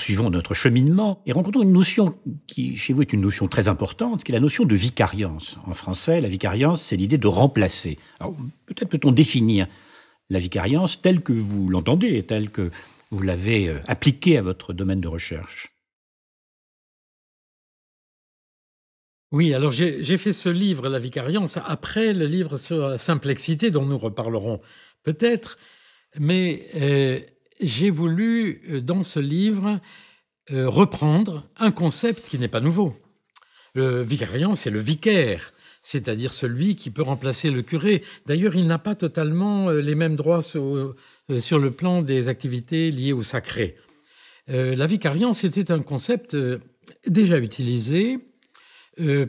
poursuivons notre cheminement et rencontrons une notion qui, chez vous, est une notion très importante, qui est la notion de vicariance. En français, la vicariance, c'est l'idée de remplacer. Alors, peut-être peut-on définir la vicariance telle que vous l'entendez et telle que vous l'avez euh, appliquée à votre domaine de recherche Oui, alors j'ai fait ce livre, La vicariance, après le livre sur la simplexité dont nous reparlerons peut-être, mais euh, j'ai voulu, euh, dans ce livre, euh, reprendre un concept qui n'est pas nouveau. Le vicariant, c'est le vicaire, c'est-à-dire celui qui peut remplacer le curé. D'ailleurs, il n'a pas totalement euh, les mêmes droits sur, le plan des activités liées au sacré. la vicariance, c'était un concept déjà utilisé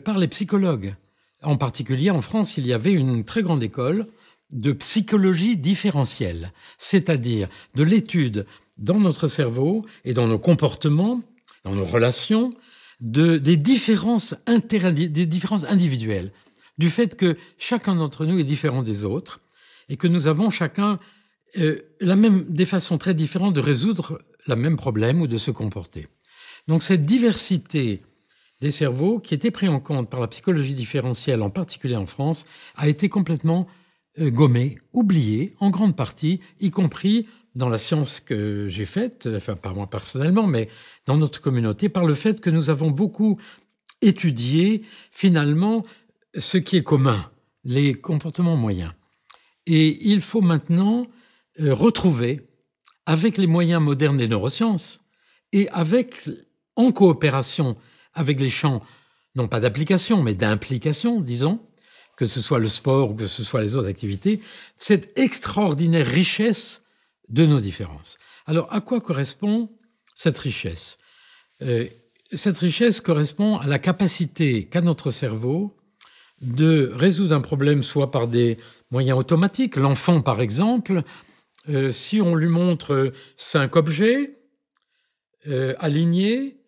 par les psychologues. En particulier, en France, il y avait une très grande école de psychologie différentielle, c'est-à-dire de l'étude dans notre cerveau et dans nos comportements, dans nos relations, de, des, différences inter des différences individuelles, du fait que chacun d'entre nous est différent des autres et que nous avons chacun euh, la même, des façons très différentes de résoudre le même problème ou de se comporter. Donc cette diversité des cerveaux, qui était prise en compte par la psychologie différentielle, en particulier en France, a été complètement euh, gommé, oublié en grande partie, y compris dans la science que j'ai faite, enfin pas moi personnellement, mais dans notre communauté, par le fait que nous avons beaucoup étudié finalement ce qui est commun, les comportements moyens. Et il faut maintenant euh, retrouver, avec les moyens modernes des neurosciences, et avec, en coopération avec les champs, non pas d'application, mais d'implication, disons, que ce soit le sport ou que ce soit les autres activités, cette extraordinaire richesse de nos différences. Alors, à quoi correspond cette richesse euh, Cette richesse correspond à la capacité qu'a notre cerveau de résoudre un problème soit par des moyens automatiques. L'enfant, par exemple, euh, si on lui montre euh, cinq objets alignés,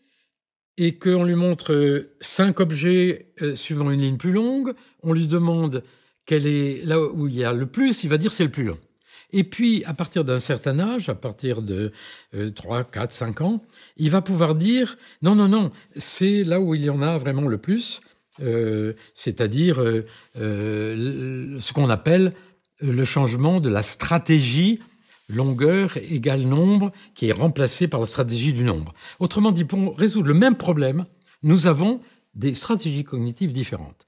et qu'on lui montre euh, cinq objets euh, suivant une ligne plus longue, on lui demande quel est là où il y a le plus, il va dire c'est le plus long. Et puis, à partir d'un certain âge, à partir de 3, 4, 5 ans, il va pouvoir dire non, non, non, c'est là où il y en a vraiment le plus, euh, c'est-à-dire ce qu'on appelle le changement de la stratégie longueur égale nombre, qui est remplacé par la stratégie du nombre. Autrement dit, pour résoudre le même problème, nous avons des stratégies cognitives différentes.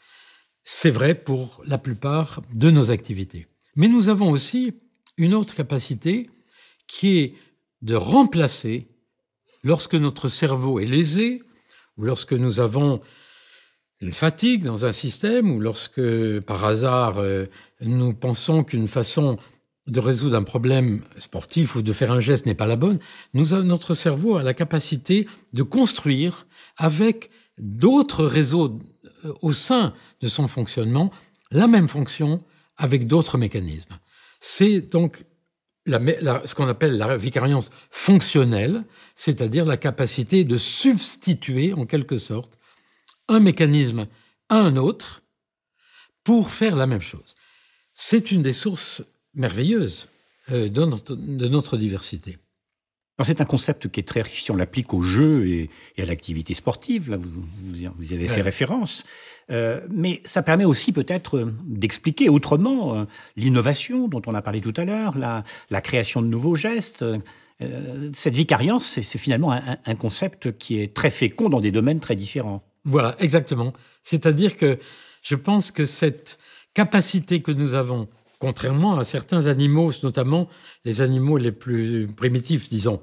C'est vrai pour la plupart de nos activités. Mais nous avons aussi une autre capacité qui est de remplacer, lorsque notre cerveau est lésé, ou lorsque nous avons une fatigue dans un système, ou lorsque par hasard euh, nous pensons qu'une façon de résoudre un problème sportif ou de faire un geste n'est pas la bonne, nous notre cerveau a la capacité de construire avec d'autres réseaux euh, au sein de son fonctionnement la même fonction avec d'autres mécanismes. C'est donc ce qu'on appelle la vicariance fonctionnelle, c'est-à-dire la capacité de substituer en quelque sorte un mécanisme à un autre pour faire la même chose. C'est une des sources merveilleuse euh, de notre, diversité. C'est un concept qui est très riche si on l'applique au jeu et, à l'activité sportive, là vous, vous y avez fait référence, euh, mais ça permet aussi peut-être euh, d'expliquer autrement l'innovation dont on a parlé tout à l'heure, la, création de nouveaux gestes. cette vicariance, c'est, finalement un, concept qui est très fécond dans des domaines très différents. Voilà, exactement. C'est-à-dire que je pense que cette capacité que nous avons contrairement à certains animaux, notamment les animaux les plus primitifs, disons,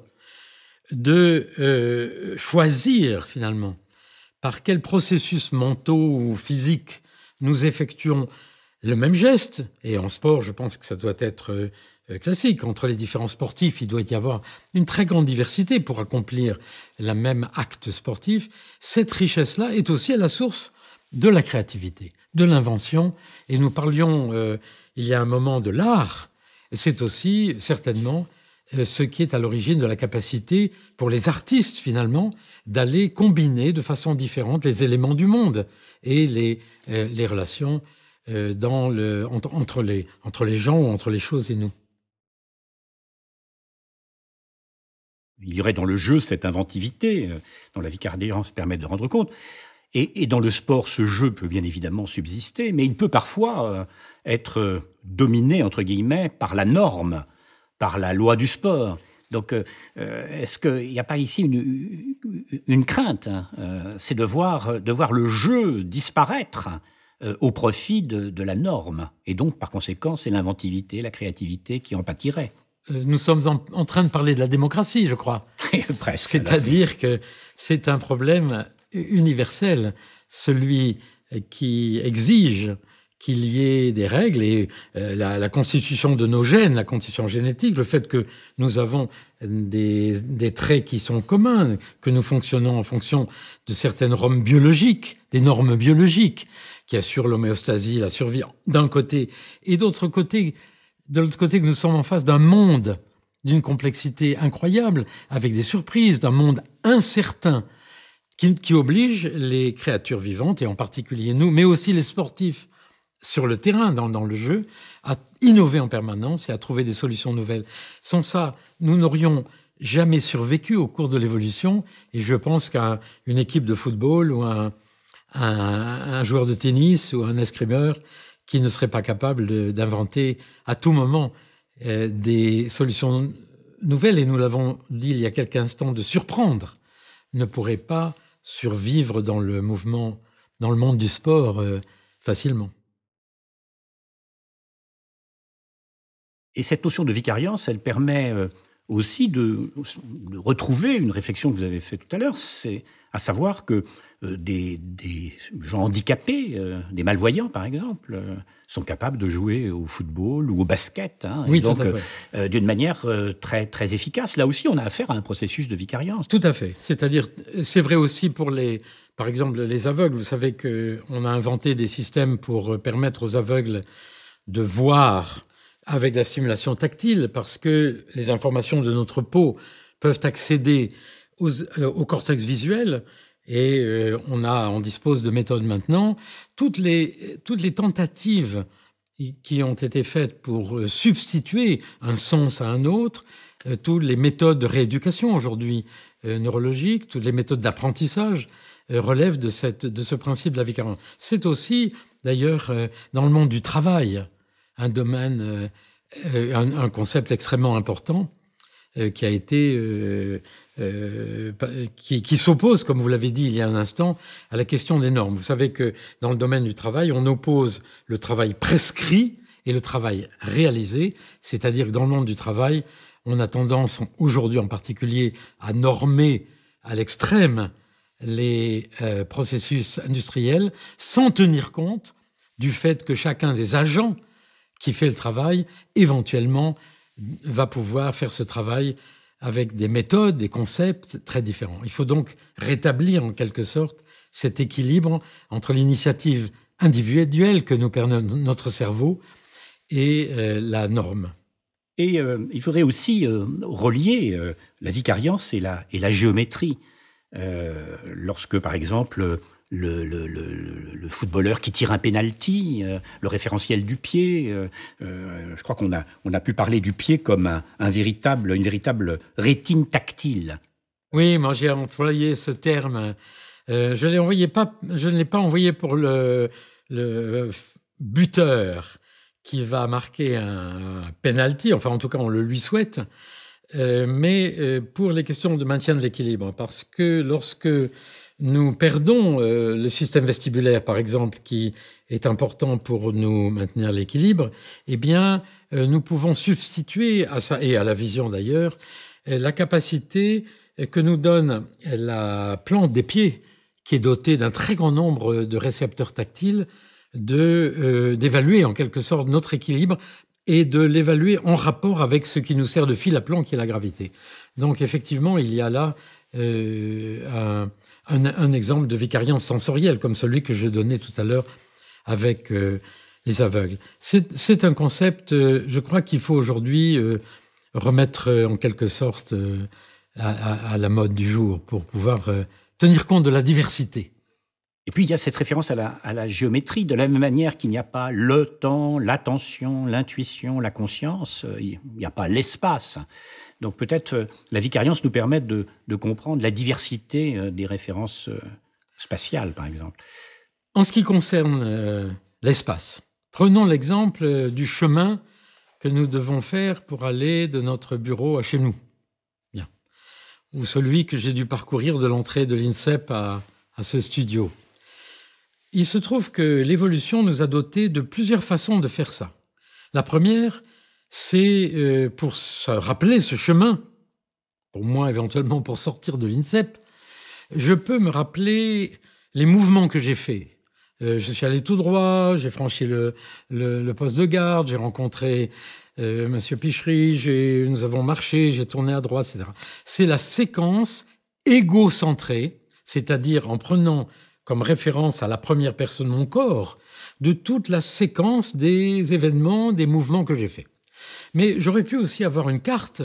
de euh, choisir finalement par quel processus mentaux ou physiques nous effectuons le même geste, et en sport, je pense que ça doit être euh, classique, entre les différents sportifs, il doit y avoir une très grande diversité pour accomplir le même acte sportif, cette richesse-là est aussi à la source de la créativité, de l'invention, et nous parlions euh, il y a un moment de l'art, c'est aussi certainement euh, ce qui est à l'origine de la capacité pour les artistes finalement d'aller combiner de façon différente les éléments du monde et les, euh, relations euh, entre, les, gens ou entre les choses et nous. Il y aurait dans le jeu cette inventivité dont la vie se permet de rendre compte. et, dans le sport, ce jeu peut bien évidemment subsister, mais il peut parfois être euh, dominé, entre guillemets, par la norme, par la loi du sport. Donc, euh, euh, est-ce qu'il n'y a pas ici une, crainte hein, C'est de voir, de voir le jeu disparaître au profit de, la norme. Et donc, par conséquent, c'est l'inventivité, la créativité qui en pâtirait. Nous sommes en, en, train de parler de la démocratie, je crois. Presque. C'est-à-dire que c'est un problème universel, celui qui exige qu'il y ait des règles et euh, la, constitution de nos gènes, la constitution génétique, le fait que nous avons des, traits qui sont communs, que nous fonctionnons en fonction de certaines normes biologiques, des normes biologiques qui assurent l'homéostasie, la survie d'un côté, et d'autre côté, de l'autre côté que nous sommes en face d'un monde d'une complexité incroyable, avec des surprises, d'un monde incertain qui, qui oblige les créatures vivantes, et en particulier nous, mais aussi les sportifs, sur le terrain, dans, le jeu, à innover en permanence et à trouver des solutions nouvelles. Sans ça, nous n'aurions jamais survécu au cours de l'évolution. Et je pense qu'une équipe de football ou un, joueur de tennis ou un escrimeur qui ne serait pas capable d'inventer à tout moment euh, des solutions nouvelles, et nous l'avons dit il y a quelques instants, de surprendre, ne pourrait pas survivre dans le mouvement, dans le monde du sport euh, facilement. Et cette notion de vicariance, elle permet euh, aussi de, retrouver une réflexion que vous avez faite tout à l'heure, c'est à savoir que euh, des, gens handicapés, euh, des malvoyants par exemple, sont capables de jouer au football ou au basket, hein. d'une manière très très efficace. Là aussi, on a affaire à un processus de vicariance. Tout à fait. C'est-à-dire, c'est vrai aussi pour les, par exemple, les aveugles. Vous savez que on a inventé des systèmes pour permettre aux aveugles de voir avec la simulation tactile, parce que les informations de notre peau peuvent accéder euh, au cortex visuel. Et euh, on, a, on dispose de méthodes maintenant. Toutes les, toutes les tentatives qui ont été faites pour euh, substituer un sens à un autre, toutes les méthodes de rééducation aujourd'hui neurologiques, toutes les méthodes d'apprentissage relèvent de, cette, de ce principe de la vicariance. C'est aussi, d'ailleurs, dans le monde du travail un domaine, euh, euh, un, concept extrêmement important euh, qui a été qui, s'oppose, comme vous l'avez dit il y a un instant, à la question des normes. Vous savez que dans le domaine du travail, on oppose le travail prescrit et le travail réalisé, c'est-à-dire que dans le monde du travail, on a tendance aujourd'hui en particulier à normer à l'extrême les processus industriels sans tenir compte du fait que chacun des agents qui fait le travail, éventuellement, va pouvoir faire ce travail avec des méthodes, des concepts très différents. Il faut donc rétablir en quelque sorte cet équilibre entre l'initiative individuelle que nous permet notre cerveau et euh, la norme. Et euh, il faudrait aussi euh, relier la vicariance et la, et la géométrie. lorsque, par exemple, le, le, footballeur qui tire un penalty, euh, le référentiel du pied. Euh, euh, je crois qu'on a, on a pu parler du pied comme un, véritable, une véritable rétine tactile. Oui, moi j'ai employé ce terme. Je je, envoyé pas, je ne l'ai pas envoyé pour le, buteur qui va marquer un penalty, enfin en tout cas on le lui souhaite, mais pour les questions de maintien de l'équilibre, parce que lorsque nous perdons euh, le système vestibulaire, par exemple, qui est important pour nous maintenir l'équilibre, eh bien, euh, nous pouvons substituer à ça, et à la vision d'ailleurs, euh, la capacité que nous donne la plante des pieds, qui est dotée d'un très grand nombre de récepteurs tactiles, d'évaluer en quelque sorte notre équilibre et de l'évaluer en rapport avec ce qui nous sert de fil à plan, qui est la gravité. Donc effectivement, il y a là euh, un, exemple de vicariance sensorielle, comme celui que je donnais tout à l'heure avec euh, les aveugles. C'est un concept, euh, je crois qu'il faut aujourd'hui remettre en quelque sorte à, la mode du jour pour pouvoir tenir compte de la diversité. Et puis il y a cette référence à la, à la géométrie, de la même manière qu'il n'y a pas le temps, l'attention, l'intuition, la conscience, il n'y a pas l'espace. Donc peut-être euh, la vicariance nous permet de, comprendre la diversité euh, des références euh, spatiales, par exemple. En ce qui concerne l'espace, prenons l'exemple du chemin que nous devons faire pour aller de notre bureau à chez nous. Bien. Ou celui que j'ai dû parcourir de l'entrée de l'INSEP à, à ce studio. Il se trouve que l'évolution nous a dotés de plusieurs façons de faire ça. La première, c'est euh, pour se rappeler ce chemin, au moins éventuellement pour sortir de l'INSEP, je peux me rappeler les mouvements que j'ai faits. Euh, je suis allé tout droit, j'ai franchi le, poste de garde, j'ai rencontré euh, Monsieur Pichery, nous avons marché, j'ai tourné à droite, etc. C'est la séquence égocentrée, c'est-à-dire en prenant comme référence à la première personne mon corps, de toute la séquence des événements, des mouvements que j'ai faits. Mais j'aurais pu aussi avoir une carte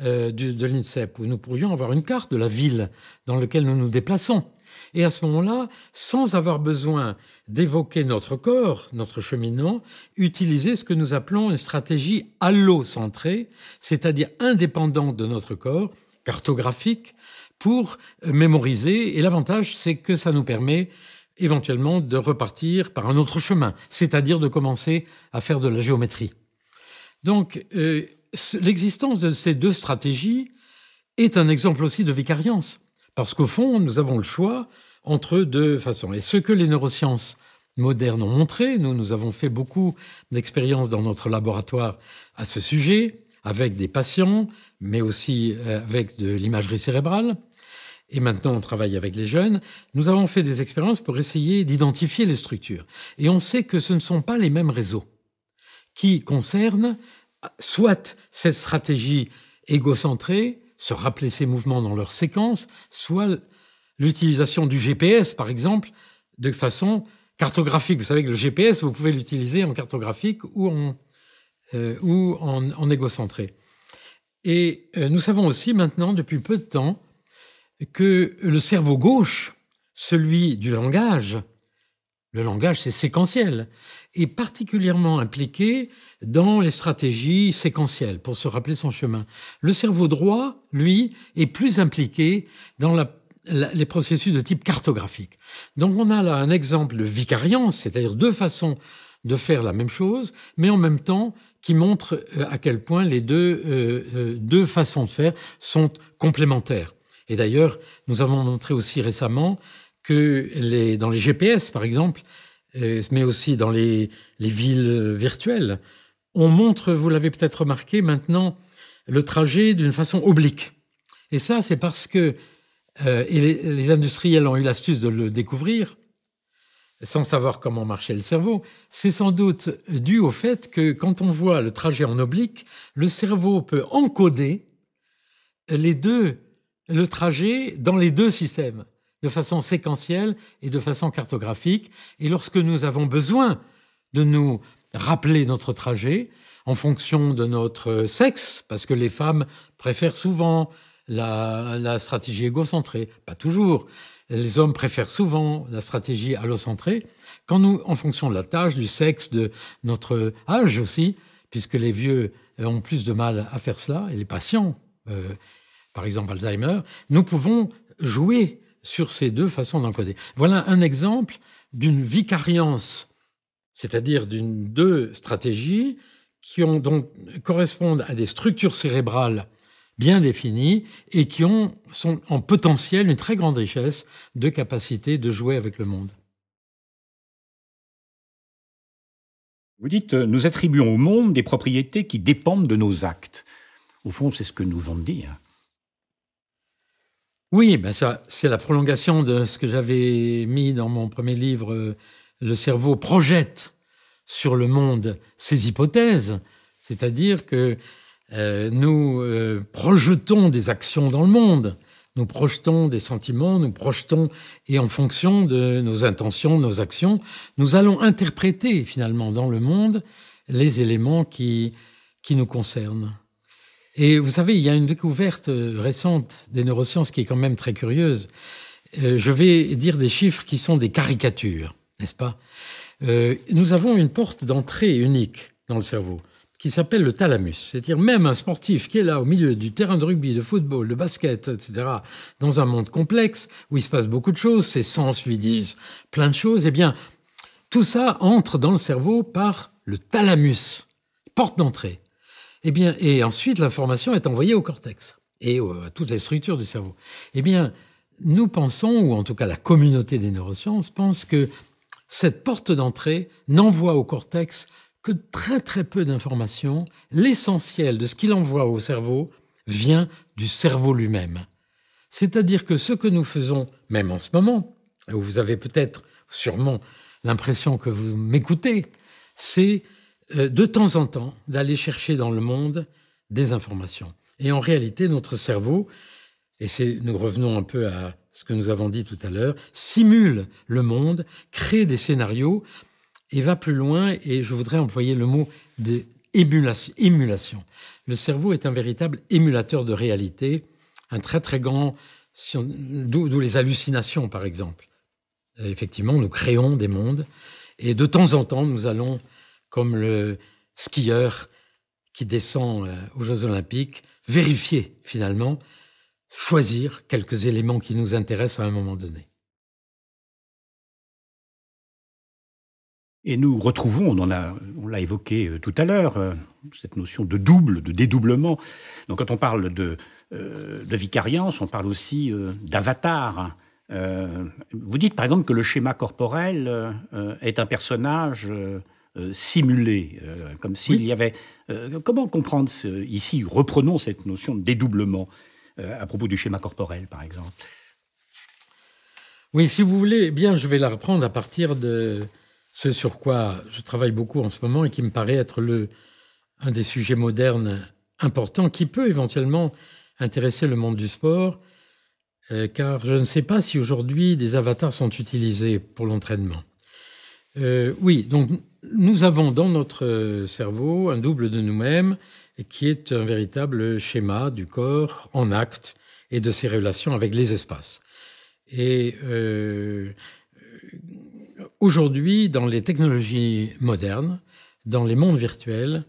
euh, de l'INSEP, où nous pourrions avoir une carte de la ville dans laquelle nous nous déplaçons. Et à ce moment-là, sans avoir besoin d'évoquer notre corps, notre cheminement, utiliser ce que nous appelons une stratégie allocentrée, c'est-à-dire indépendante de notre corps, cartographique, pour euh, mémoriser. Et l'avantage, c'est que ça nous permet éventuellement de repartir par un autre chemin, c'est-à-dire de commencer à faire de la géométrie. Donc, euh, l'existence de ces deux stratégies est un exemple aussi de vicariance, parce qu'au fond, nous avons le choix entre deux façons. Et ce que les neurosciences modernes ont montré, nous, nous avons fait beaucoup d'expériences dans notre laboratoire à ce sujet, avec des patients, mais aussi euh, avec de l'imagerie cérébrale. Et maintenant, on travaille avec les jeunes. Nous avons fait des expériences pour essayer d'identifier les structures. Et on sait que ce ne sont pas les mêmes réseaux qui concerne soit cette stratégie égocentrée, se rappeler ces mouvements dans leur séquence, soit l'utilisation du GPS, par exemple, de façon cartographique. Vous savez que le GPS, vous pouvez l'utiliser en cartographique ou en, euh, ou égocentré. Et euh, nous savons aussi maintenant, depuis peu de temps, que le cerveau gauche, celui du langage, le langage c'est séquentiel, est particulièrement impliqué dans les stratégies séquentielles pour se rappeler son chemin. Le cerveau droit, lui, est plus impliqué dans les processus de type cartographique. Donc on a là un exemple vicariant, c'est-à-dire deux façons de faire la même chose, mais en même temps qui montre euh, à quel point les deux, euh, euh, deux façons de faire sont complémentaires. Et d'ailleurs, nous avons montré aussi récemment que les, dans les GPS, par exemple, euh, mais aussi dans les, villes euh, virtuelles, on montre, vous l'avez peut-être remarqué maintenant, le trajet d'une façon oblique. Et ça, c'est parce que euh, et les, les, industriels ont eu l'astuce de le découvrir, sans savoir comment marchait le cerveau. C'est sans doute dû au fait que quand on voit le trajet en oblique, le cerveau peut encoder les deux, le trajet dans les deux systèmes de façon séquentielle et de façon cartographique. Et lorsque nous avons besoin de nous rappeler notre trajet, en fonction de notre sexe, parce que les femmes préfèrent souvent la, stratégie égocentrée, pas toujours. Les hommes préfèrent souvent la stratégie allocentrée. Quand nous, en fonction de la tâche, du sexe, de notre âge aussi, puisque les vieux ont plus de mal à faire cela, et les patients, euh, par exemple Alzheimer, nous pouvons jouer sur ces deux façons d'encoder. Voilà un exemple d'une vicariance, c'est-à-dire d'une deux stratégies qui ont donc, correspondent à des structures cérébrales bien définies et qui ont, sont en potentiel une très grande richesse de capacité de jouer avec le monde. Vous dites, euh, nous attribuons au monde des propriétés qui dépendent de nos actes. Au fond, c'est ce que nous avons dire. Oui, ben ça, c'est la prolongation de ce que j'avais mis dans mon premier livre. Euh, le cerveau projette sur le monde ses hypothèses, c'est-à-dire que euh, nous euh, projetons des actions dans le monde, nous projetons des sentiments, nous projetons, et en fonction de nos intentions, nos actions, nous allons interpréter finalement dans le monde les éléments qui, qui nous concernent. Et vous savez, il y a une découverte euh, récente des neurosciences qui est quand même très curieuse. Euh, je vais dire des chiffres qui sont des caricatures, n'est-ce pas euh, Nous avons une porte d'entrée unique dans le cerveau qui s'appelle le thalamus. C'est-à-dire même un sportif qui est là au milieu du terrain de rugby, de football, de basket, etc., dans un monde complexe où il se passe beaucoup de choses, ses sens lui disent plein de choses, eh bien, tout ça entre dans le cerveau par le thalamus, porte d'entrée. Eh bien, et ensuite, l'information est envoyée au cortex et à toutes les structures du cerveau. Eh bien, nous pensons, ou en tout cas la communauté des neurosciences pense que cette porte d'entrée n'envoie au cortex que très très peu d'informations. L'essentiel de ce qu'il envoie au cerveau vient du cerveau lui-même. C'est-à-dire que ce que nous faisons, même en ce moment, où vous avez peut-être sûrement l'impression que vous m'écoutez, c'est euh, de temps en temps d'aller chercher dans le monde des informations. Et en réalité, notre cerveau, et nous revenons un peu à ce que nous avons dit tout à l'heure, simule le monde, crée des scénarios et va plus loin, et je voudrais employer le mot d'émulation. Le cerveau est un véritable émulateur de réalité, un très très grand, d'où les hallucinations par exemple. Euh, effectivement, nous créons des mondes, et de temps en temps, nous allons comme le skieur qui descend euh, aux Jeux olympiques, vérifier finalement, choisir quelques éléments qui nous intéressent à un moment donné. Et nous retrouvons, on l'a évoqué euh, tout à l'heure, euh, cette notion de double, de dédoublement. Donc, quand on parle de, vicariance, on parle aussi d'avatar. vous dites par exemple que le schéma corporel est un personnage euh, simulé, euh, comme s'il y avait... Euh, comment comprendre ici, reprenons cette notion de dédoublement à propos du schéma corporel, par exemple oui, si vous voulez, eh bien, je vais la reprendre à partir de ce sur quoi je travaille beaucoup en ce moment et qui me paraît être le, un des sujets modernes importants qui peut éventuellement intéresser le monde du sport, car je ne sais pas si aujourd'hui des avatars sont utilisés pour l'entraînement. oui, donc nous avons dans notre cerveau un double de nous-mêmes qui est un véritable schéma du corps en acte et de ses relations avec les espaces. Et euh, aujourd'hui, dans les technologies modernes, dans les mondes virtuels,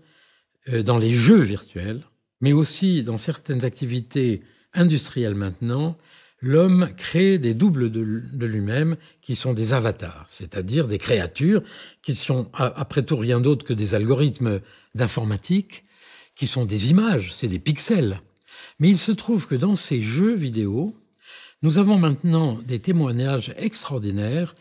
euh, dans les jeux virtuels, mais aussi dans certaines activités industrielles maintenant, l'homme crée des doubles de lui-même qui sont des avatars, c'est-à-dire des créatures qui sont après tout rien d'autre que des algorithmes d'informatique, qui sont des images, c'est des pixels. Mais il se trouve que dans ces jeux vidéo, nous avons maintenant des témoignages extraordinaires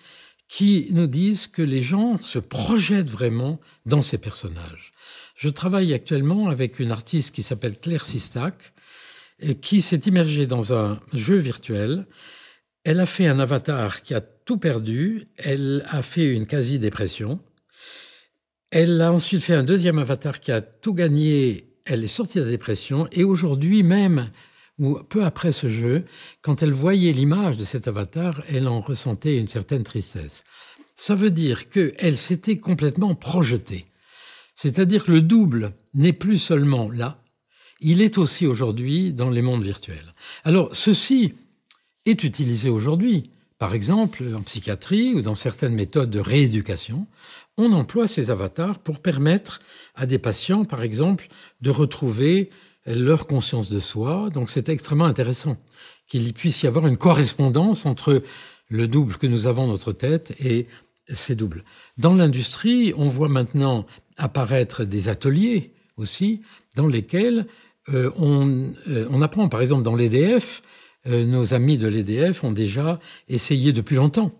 qui nous disent que les gens se projettent vraiment dans ces personnages. Je travaille actuellement avec une artiste qui s'appelle Claire Sistac, qui s'est immergée dans un jeu virtuel. Elle a fait un avatar qui a tout perdu. Elle a fait une quasi-dépression. Elle a ensuite fait un deuxième avatar qui a tout gagné. Elle est sortie de la dépression. Et aujourd'hui même, ou peu après ce jeu, quand elle voyait l'image de cet avatar, elle en ressentait une certaine tristesse. Ça veut dire qu'elle s'était complètement projetée. C'est-à-dire que le double n'est plus seulement là, il est aussi aujourd'hui dans les mondes virtuels. Alors, ceci est utilisé aujourd'hui. Par exemple, en psychiatrie ou dans certaines méthodes de rééducation, on emploie ces avatars pour permettre à des patients, par exemple, de retrouver leur conscience de soi. Donc c'est extrêmement intéressant qu'il puisse y avoir une correspondance entre le double que nous avons dans notre tête et ces doubles. Dans l'industrie, on voit maintenant apparaître des ateliers aussi dans lesquels euh, euh, on, apprend, par exemple, dans l'EDF, euh, nos amis de l'EDF ont déjà essayé depuis longtemps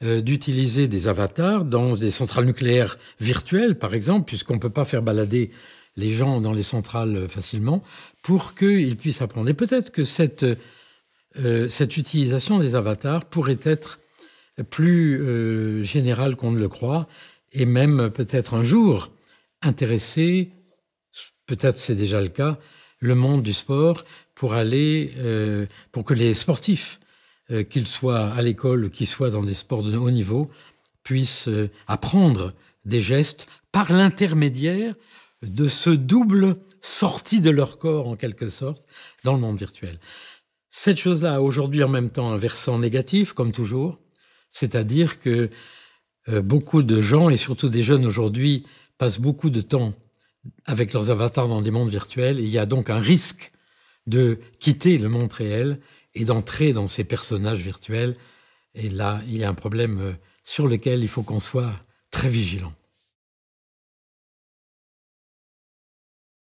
d'utiliser des avatars dans des centrales nucléaires virtuelles, par exemple, puisqu'on ne peut pas faire balader les gens dans les centrales facilement, pour qu'ils puissent apprendre. Et peut-être que cette, cette utilisation des avatars pourrait être plus générale qu'on ne le croit, et même peut-être un jour intéresser peut-être c'est déjà le cas, le monde du sport pour aller, euh, pour que les sportifs, euh, qu'ils soient à l'école ou qu'ils soient dans des sports de haut niveau, puissent euh, apprendre des gestes par l'intermédiaire de ce double sorti de leur corps en quelque sorte dans le monde virtuel. Cette chose-là aujourd'hui en même temps un versant négatif comme toujours, c'est-à-dire que beaucoup de gens et surtout des jeunes aujourd'hui passent beaucoup de temps avec leurs avatars dans des mondes virtuels. il y a donc un risque de quitter le monde réel et d'entrer dans ces personnages virtuels. Et là, il y a un problème euh, sur lequel il faut qu'on soit très vigilant.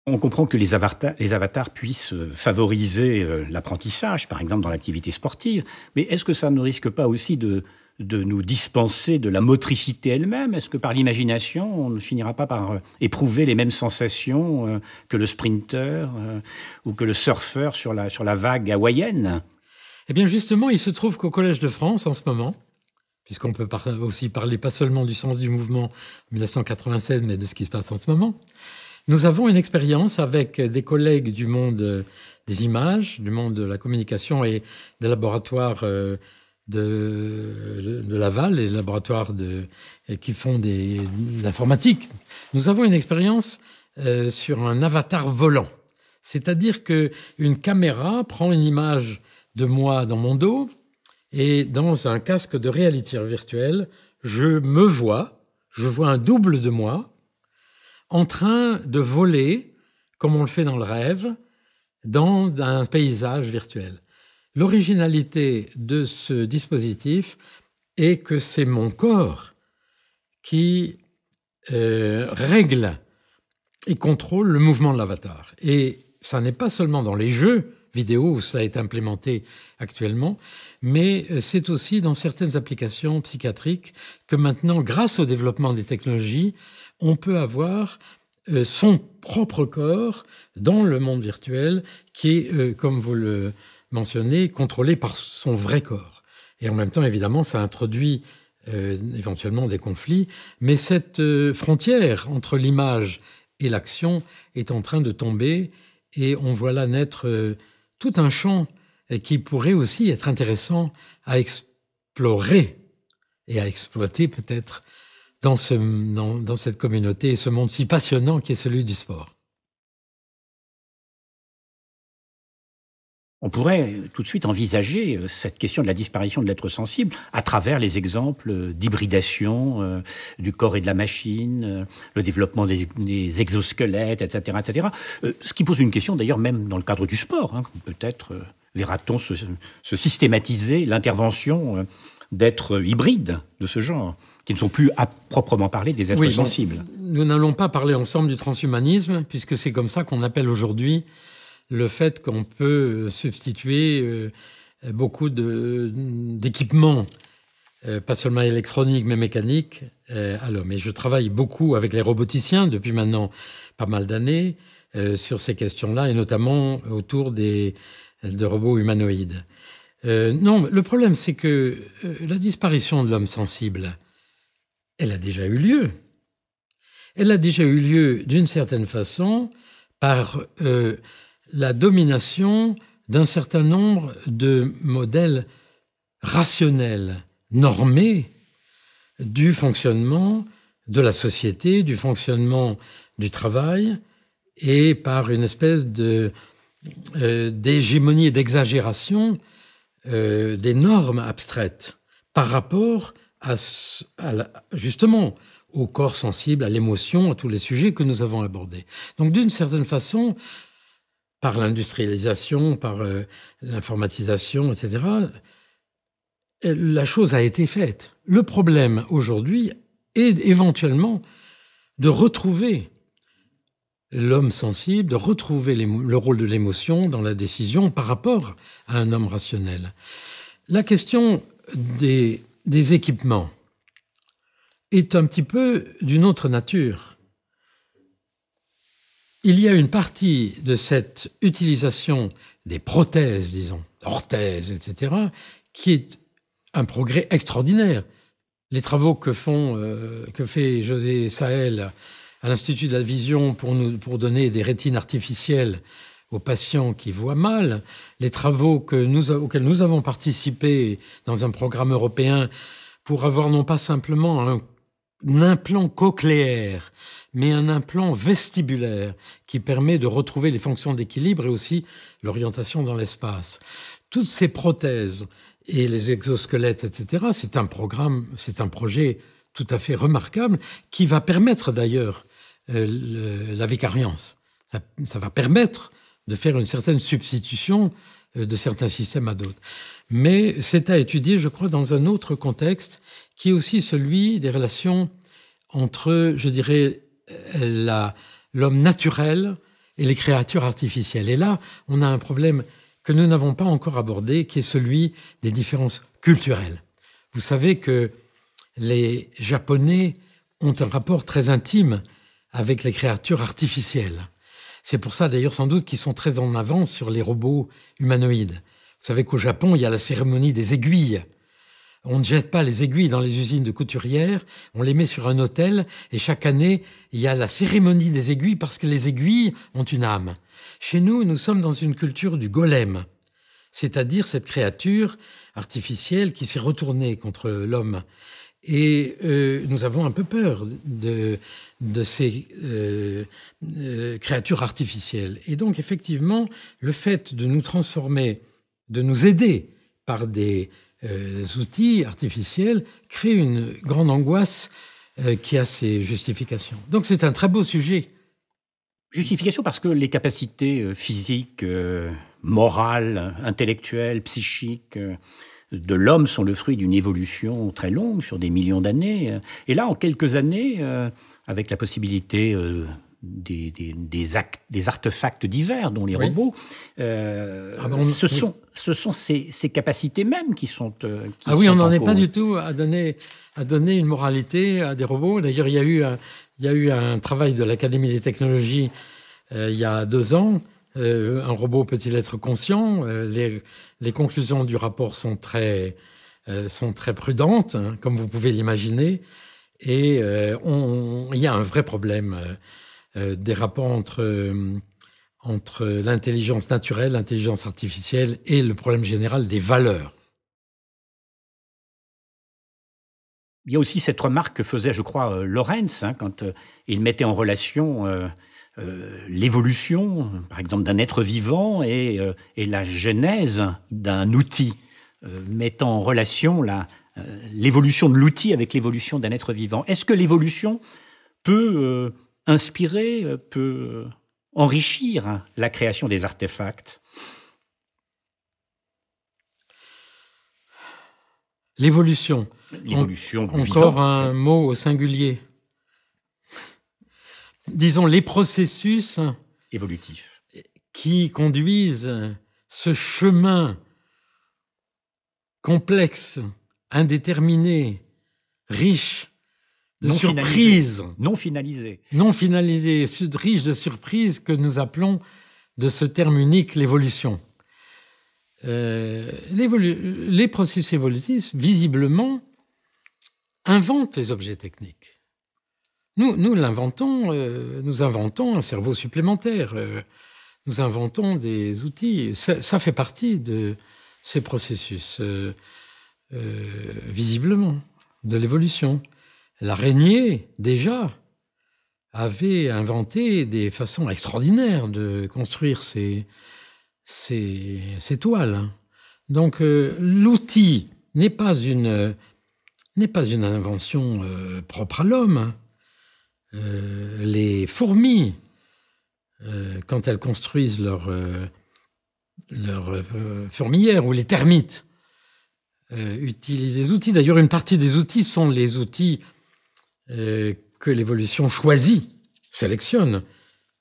On comprend que les avatars puissent euh, favoriser euh, l'apprentissage, par exemple dans l'activité sportive, mais est-ce que ça ne risque pas aussi de, de nous dispenser de la motricité elle-même Est-ce que par l'imagination, on ne finira pas par euh, éprouver les mêmes sensations euh, que le sprinter euh, ou que le surfeur sur la, sur la vague hawaïenne Eh bien justement, il se trouve qu'au Collège de France, en ce moment, puisqu'on peut aussi parler pas seulement du sens du mouvement 1996, mais de ce qui se passe en ce moment, nous avons une expérience avec des collègues du monde des images, du monde de la communication et des laboratoires de, de Laval, les laboratoires de, qui font de l'informatique, nous avons une expérience euh, sur un avatar volant. C'est-à-dire que une caméra prend une image de moi dans mon dos et dans un casque de réalité virtuelle, je me vois, je vois un double de moi en train de voler comme on le fait dans le rêve dans un paysage virtuel. L'originalité de ce dispositif est que c'est mon corps qui euh, règle et contrôle le mouvement de l'avatar. Et ça n'est pas seulement dans les jeux vidéo où cela est implémenté actuellement, mais euh, c'est aussi dans certaines applications psychiatriques que maintenant, grâce au développement des technologies, on peut avoir euh, son propre corps dans le monde virtuel qui est, comme vous le mentionné, contrôlé par son vrai corps. Et en même temps, évidemment, ça introduit euh, éventuellement des conflits, mais cette euh, frontière entre l'image et l'action est en train de tomber, et on voit là naître euh, tout un champ qui pourrait aussi être intéressant à explorer et à exploiter peut-être dans, ce, dans cette communauté et ce monde si passionnant qui est celui du sport. on pourrait tout de suite envisager euh, cette question de la disparition de l'être sensible à travers les exemples euh, d'hybridation euh, du corps et de la machine, le développement des, exosquelettes, etc. etc. ce qui pose une question d'ailleurs même dans le cadre du sport. Hein, peut-être verra-t-on se, systématiser l'intervention d'êtres hybrides de ce genre, qui ne sont plus à proprement parler des êtres sensibles. Nous n'allons pas parler ensemble du transhumanisme, puisque c'est comme ça qu'on appelle aujourd'hui le fait qu'on peut substituer euh, beaucoup d'équipements, euh, pas seulement électroniques, mais mécaniques, euh, à l'homme. Et je travaille beaucoup avec les roboticiens depuis maintenant pas mal d'années sur ces questions-là, et notamment autour des, robots humanoïdes. non, le problème, c'est que la disparition de l'homme sensible, elle a déjà eu lieu. Elle a déjà eu lieu, d'une certaine façon, par la domination d'un certain nombre de modèles rationnels, normés, du fonctionnement de la société, du fonctionnement du travail, et par une espèce de euh, d'hégémonie et d'exagération euh, des normes abstraites par rapport à, justement au corps sensible, à l'émotion, à tous les sujets que nous avons abordés. Donc d'une certaine façon, par l'industrialisation, par euh, l'informatisation, etc., euh, la chose a été faite. Le problème aujourd'hui est éventuellement de retrouver l'homme sensible, de retrouver le rôle de l'émotion dans la décision par rapport à un homme rationnel. La question des équipements est un petit peu d'une autre nature. Il y a une partie de cette utilisation des prothèses, disons, orthèses, etc., qui est un progrès extraordinaire. Les travaux que, font, euh, que fait José Sahel à l'Institut de la Vision pour, nous, pour donner des rétines artificielles aux patients qui voient mal, les travaux que nous, auxquels nous avons participé dans un programme européen pour avoir non pas simplement un implant cochléaire, mais un implant vestibulaire qui permet de retrouver les fonctions d'équilibre et aussi l'orientation dans l'espace. Toutes ces prothèses et les exosquelettes, etc., c'est un programme, c'est un projet tout à fait remarquable qui va permettre d'ailleurs euh, la vicariance. ça, va permettre de faire une certaine substitution euh, de certains systèmes à d'autres. Mais c'est à étudier, je crois, dans un autre contexte qui est aussi celui des relations entre, je dirais, euh, l'homme naturel et les créatures artificielles. Et là, on a un problème que nous n'avons pas encore abordé, qui est celui des différences culturelles. Vous savez que les Japonais ont un rapport très intime avec les créatures artificielles. C'est pour ça d'ailleurs sans doute qu'ils sont très en avance sur les robots humanoïdes. Vous savez qu'au Japon, il y a la cérémonie des aiguilles, on ne jette pas les aiguilles dans les usines de couturières, on les met sur un hôtel et chaque année, il y a la cérémonie des aiguilles parce que les aiguilles ont une âme. Chez nous, nous sommes dans une culture du golem, c'est-à-dire cette créature artificielle qui s'est retournée contre l'homme. Et euh, nous avons un peu peur de, ces euh, euh, créatures artificielles. Et donc, effectivement, le fait de nous transformer, de nous aider par des euh, outils artificiels créent une grande angoisse euh, qui a ses justifications. Donc c'est un très beau sujet. Justification parce que les capacités euh, physiques, morales, intellectuelles, psychiques de l'homme sont le fruit d'une évolution très longue sur des millions d'années. Et là, en quelques années, avec la possibilité des, des, des, artefacts divers, dont les robots. Euh, ah ben, ce, sont, ce sont ces, capacités mêmes qui sont. Euh, ah oui, on n'en est pas du tout à donner, à donner une moralité à des robots. D'ailleurs, il y a eu un, il y a eu un travail de l'Académie des technologies euh, il y a deux ans. un robot peut-il être conscient les, les, conclusions du rapport sont très, sont très prudentes, hein, comme vous pouvez l'imaginer. Et il y a un vrai problème euh, des rapports entre, euh, entre l'intelligence naturelle, l'intelligence artificielle et le problème général des valeurs. Il y a aussi cette remarque que faisait, je crois, euh, Lorenz, hein, quand il mettait en relation l'évolution, par exemple, d'un être vivant et, et la genèse d'un outil, mettant en relation l'évolution de l'outil avec l'évolution d'un être vivant. Est-ce que l'évolution peut inspirer, euh, peut euh, enrichir la création des artefacts. L'évolution. On sort un mot au singulier. Disons les processus évolutifs qui conduisent ce chemin complexe, indéterminé, riche non surprise. non finalisé Non riche de surprises que nous appelons de ce terme unique l'évolution. Euh, les processus évolutifs, visiblement, inventent les objets techniques. Nous, nous l'inventons, euh, nous inventons un cerveau supplémentaire, euh, nous inventons des outils. ça, fait partie de ces processus, visiblement, de l'évolution l'araignée, déjà, avait inventé des façons extraordinaires de construire ces toiles. Donc euh, l'outil n'est pas une pas une invention euh, propre à l'homme. Hein. Euh, les fourmis, quand elles construisent leur, leur ou les termites, utilisent des outils. D'ailleurs, une partie des outils sont les outils euh, que l'évolution choisit, sélectionne,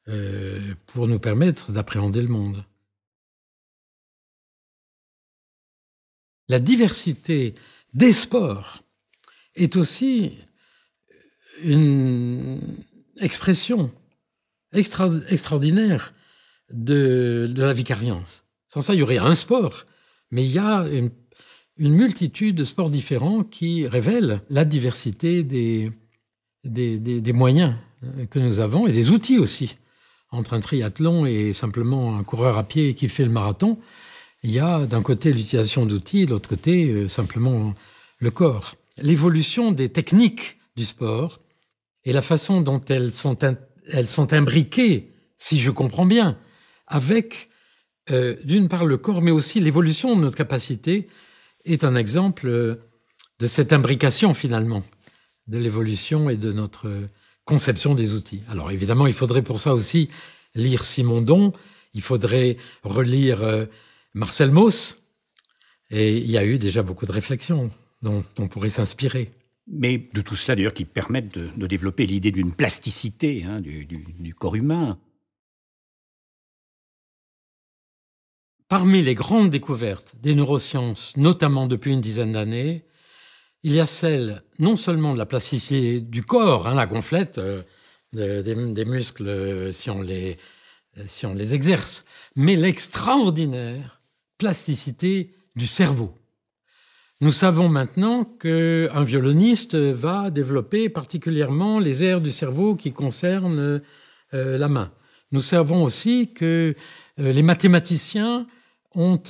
euh, pour nous permettre d'appréhender le monde. La diversité des sports est aussi une expression extraordinaire de, la vicariance. Sans ça, il y aurait un sport, mais il y a une multitude de sports différents qui révèlent la diversité des, des, moyens euh, que nous avons et des outils aussi. Entre un triathlon et simplement un coureur à pied qui fait le marathon, il y a d'un côté l'utilisation d'outils, de l'autre côté euh, simplement le corps. L'évolution des techniques du sport et la façon dont elles sont, imbriquées, si je comprends bien, avec euh, d'une part le corps, mais aussi l'évolution de notre capacité, est un exemple de cette imbrication finalement de l'évolution et de notre conception des outils. Alors évidemment, il faudrait pour ça aussi lire Simon Don, il faudrait relire euh, Marcel Mauss, et il y a eu déjà beaucoup de réflexions dont on pourrait s'inspirer. Mais de tout cela, d'ailleurs, qui permettent de, développer l'idée d'une plasticité hein, du corps humain. Parmi les grandes découvertes des neurosciences, notamment depuis une dizaine d'années, il y a celle non seulement de la plasticité du corps, hein, la gonflette euh, des, muscles euh, si, on les, euh, si on les exerce, mais l'extraordinaire plasticité du cerveau. Nous savons maintenant qu'un violoniste va développer particulièrement les aires du cerveau qui concernent la main. Nous savons aussi que les mathématiciens ont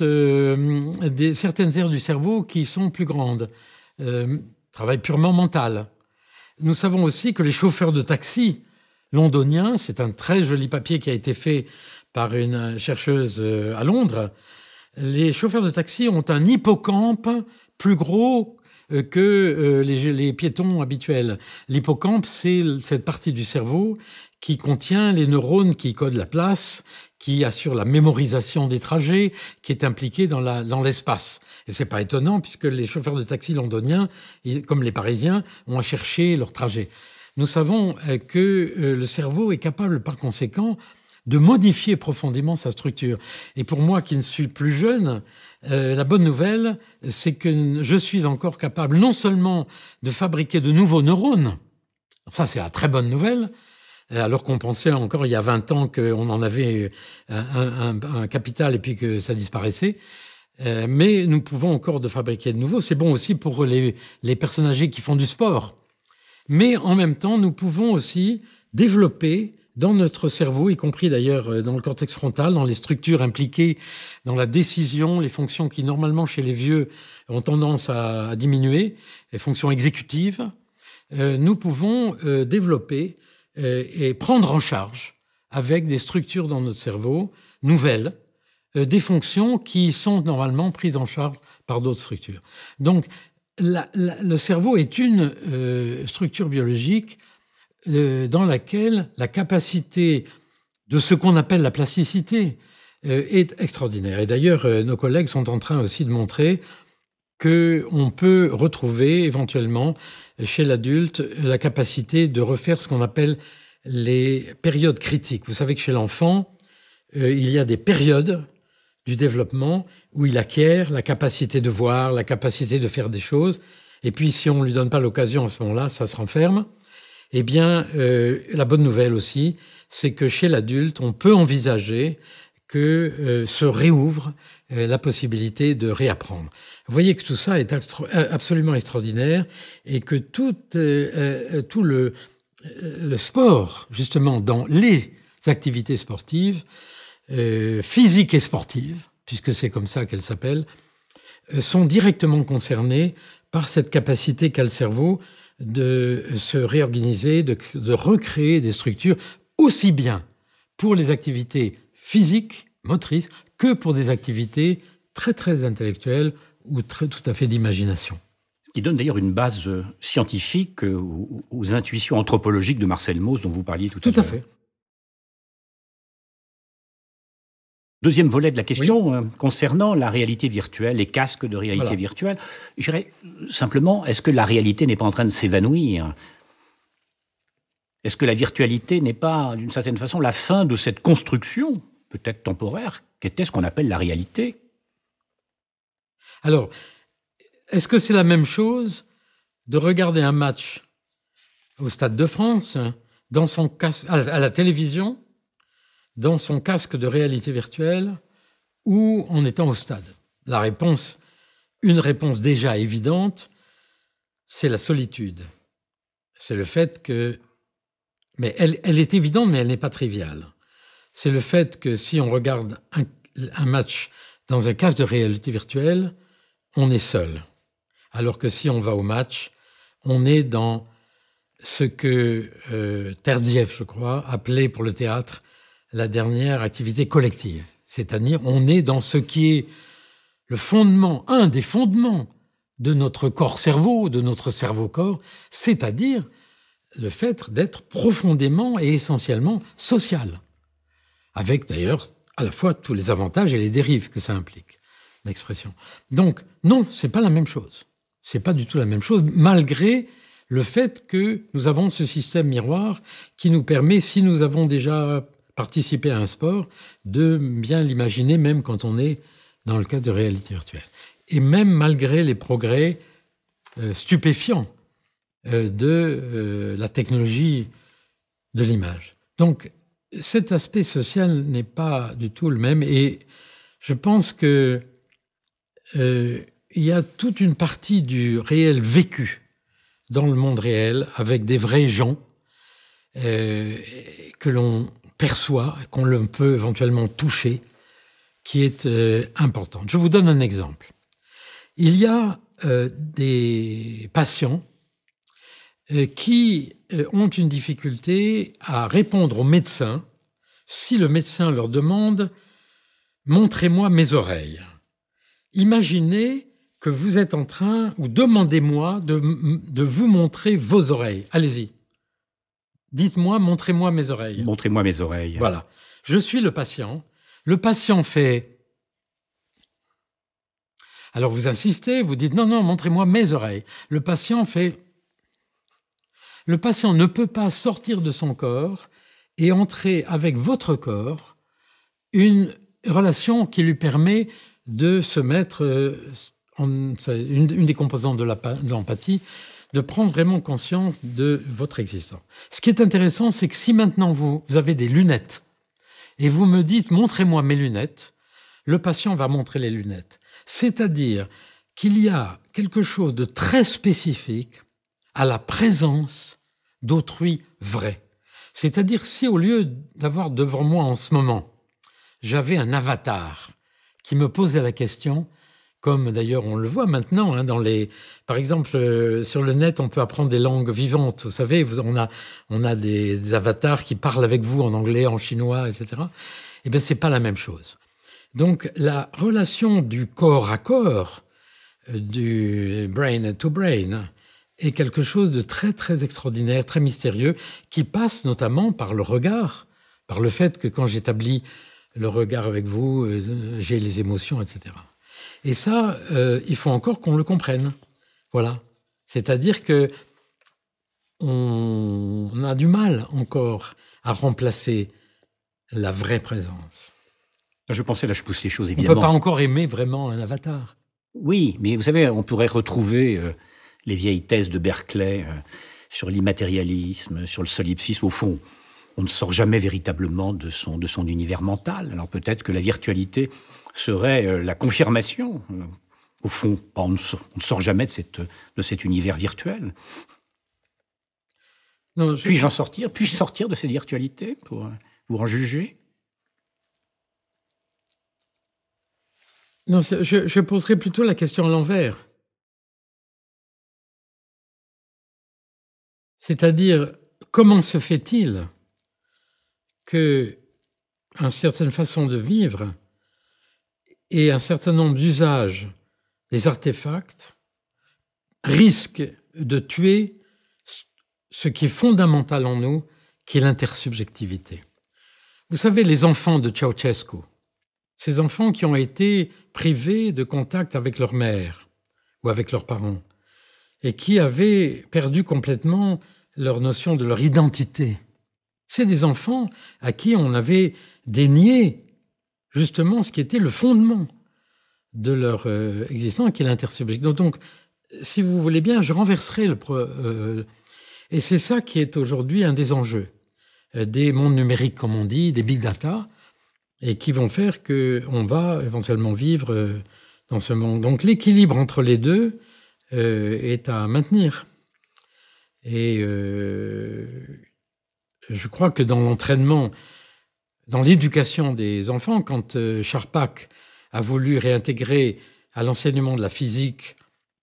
certaines aires du cerveau qui sont plus grandes. Euh, travail purement mental. Nous savons aussi que les chauffeurs de taxi londoniens, c'est un très joli papier qui a été fait par une chercheuse euh, à Londres, les chauffeurs de taxi ont un hippocampe plus gros euh, que les piétons habituels. L'hippocampe, c'est cette partie du cerveau qui contient les neurones qui codent la place, qui assure la mémorisation des trajets, qui est impliquée dans l'espace. Dans et c'est pas étonnant puisque les chauffeurs de taxi londoniens, comme les Parisiens, ont à chercher leur trajet. Nous savons euh, que euh, le cerveau est capable, par conséquent, de modifier profondément sa structure. Et pour moi qui ne suis plus jeune, euh, la bonne nouvelle, c'est que je suis encore capable non seulement de fabriquer de nouveaux neurones, ça c'est la très bonne nouvelle, alors qu'on pensait encore il y a 20 ans qu'on en avait euh, un, capital et puis que ça disparaissait. Euh, mais nous pouvons encore de fabriquer de nouveau. C'est bon aussi pour les, les personnes âgées qui font du sport. Mais en même temps, nous pouvons aussi développer dans notre cerveau, y compris d'ailleurs euh, dans le cortex frontal, dans les structures impliquées dans la décision, les fonctions qui normalement chez les vieux ont tendance à, diminuer, les fonctions exécutives, nous pouvons développer euh, et prendre en charge avec des structures dans notre cerveau nouvelles, euh, des fonctions qui sont normalement prises en charge par d'autres structures. Donc le cerveau est une euh, structure biologique dans laquelle la capacité de ce qu'on appelle la plasticité est extraordinaire. Et d'ailleurs, nos collègues sont en train aussi de montrer qu'on peut retrouver éventuellement chez l'adulte la capacité de refaire ce qu'on appelle les périodes critiques. Vous savez que chez l'enfant, euh, il y a des périodes du développement où il acquiert la capacité de voir, la capacité de faire des choses. Et puis, si on ne lui donne pas l'occasion à ce moment-là, ça se renferme. Eh bien, euh, la bonne nouvelle aussi, c'est que chez l'adulte, on peut envisager que euh, se réouvre la possibilité de réapprendre. Vous voyez que tout ça est euh, absolument extraordinaire et que tout, euh, euh, le, sport, justement, dans les activités sportives, physiques et sportives, puisque c'est comme ça qu'elles s'appellent, sont directement concernées par cette capacité qu'a le cerveau de se réorganiser, de recréer des structures, aussi bien pour les activités physiques, motrices, que pour des activités très très intellectuelles ou tout à fait d'imagination. Ce qui donne d'ailleurs une base euh, scientifique euh, aux, intuitions anthropologiques de Marcel Mauss dont vous parliez tout, à l'heure. Tout à fait. Deuxième volet de la question euh, concernant la réalité virtuelle, les casques de réalité virtuelle. Je dirais simplement, est-ce que la réalité n'est pas en train de s'évanouir Est-ce que la virtualité n'est pas, d'une certaine façon, la fin de cette construction, peut-être temporaire, qu'était ce qu'on appelle la réalité alors, est-ce que c'est la même chose de regarder un match au Stade de France, hein, à la télévision, dans son casque de réalité virtuelle ou en étant au stade La réponse, une réponse déjà évidente, c'est la solitude. C'est le fait que... Mais elle, est évidente, mais elle n'est pas triviale. C'est le fait que si on regarde un match dans un casque de réalité virtuelle, on est seul. Alors que si on va au match, on est dans ce que euh, je crois, appelait pour le théâtre la dernière activité collective. C'est-à-dire, on est dans ce qui est le fondement, un des fondements de notre corps-cerveau, de notre cerveau-corps, c'est-à-dire le fait d'être profondément et essentiellement social, avec d'ailleurs à la fois tous les avantages et les dérives que ça implique d'expression. Donc, non, ce n'est pas la même chose. C'est pas du tout la même chose, malgré le fait que nous avons ce système miroir qui nous permet, si nous avons déjà participé à un sport, de bien l'imaginer, même quand on est dans le cadre de réalité virtuelle. Et même malgré les progrès euh, stupéfiants euh, de euh, la technologie de l'image. Donc, cet aspect social n'est pas du tout le même. Et je pense que euh, il y a toute une partie du réel vécu dans le monde réel avec des vrais gens euh, que l'on perçoit, qu'on peut éventuellement toucher, qui est euh, importante. Je vous donne un exemple. Il y a des patients qui ont une difficulté à répondre au médecin si le médecin leur demande Montrez-moi mes oreilles. Imaginez que vous êtes en train, ou demandez-moi de, vous montrer vos oreilles. Allez-y. Dites-moi, montrez-moi mes oreilles. Montrez-moi mes oreilles. Voilà. Je suis le patient. Le patient fait... Alors vous insistez, vous dites non, non, montrez-moi mes oreilles. Le patient fait... Le patient ne peut pas sortir de son corps et entrer avec votre corps une relation qui lui permet de se mettre, euh, en, une, des composantes de l'empathie, de, prendre vraiment conscience de votre existence. Ce qui est intéressant, c'est que si maintenant vous, vous avez des lunettes et vous me dites montrez-moi mes lunettes, le patient va montrer les lunettes. C'est-à-dire qu'il y a quelque chose de très spécifique à la présence d'autrui vrai. C'est-à-dire si au lieu d'avoir devant moi en ce moment, j'avais un avatar, qui me posait la question, comme d'ailleurs on le voit maintenant, hein, dans les, par exemple euh, sur le net, on peut apprendre des langues vivantes. Vous savez, on a on a des, avatars qui parlent avec vous en anglais, en chinois, etc. Eh bien, ce n'est pas la même chose. Donc la relation du corps à corps, euh, du brain to brain, est quelque chose de très très extraordinaire, très mystérieux, qui passe notamment par le regard, par le fait que quand j'établis le regard avec vous, euh, j'ai les émotions, etc. Et ça, euh, il faut encore qu'on le comprenne. Voilà. C'est-à-dire que on a du mal encore à remplacer la vraie présence. Je pensais, là, je pousse les choses, évidemment. On ne peut pas encore aimer vraiment un avatar. Oui, mais vous savez, on pourrait retrouver euh, les vieilles thèses de Berkeley sur l'immatérialisme, sur le solipsisme. Au fond, on ne sort jamais véritablement de son, univers mental. Alors peut-être que la virtualité serait euh, la confirmation. Euh, au fond, on ne sort, jamais de, cet univers virtuel. Puis-je en sortir Puis-je sortir de cette virtualité pour, euh, en juger Non, je, je poserai plutôt la question à l'envers. C'est-à-dire, comment se fait-il que certaine façon de vivre et un certain nombre d'usages des artefacts risquent de tuer ce qui est fondamental en nous, qui est l'intersubjectivité. Vous savez, les enfants de Ceausescu, ces enfants qui ont été privés de contact avec leur mère ou avec leurs parents, et qui avaient perdu complètement leur notion de leur identité, c'est des enfants à qui on avait dénié justement ce qui était le fondement de leur euh, existence, qui est Donc, si vous voulez bien, je renverserai le... Euh, et c'est ça qui est aujourd'hui un des enjeux euh, des mondes numériques, comme on dit, des big data, et qui vont faire qu'on va éventuellement vivre dans ce monde. Donc l'équilibre entre les deux est à maintenir. Et je crois que dans l'entraînement, dans l'éducation des enfants, quand euh, Charpak a voulu réintégrer à l'enseignement de la physique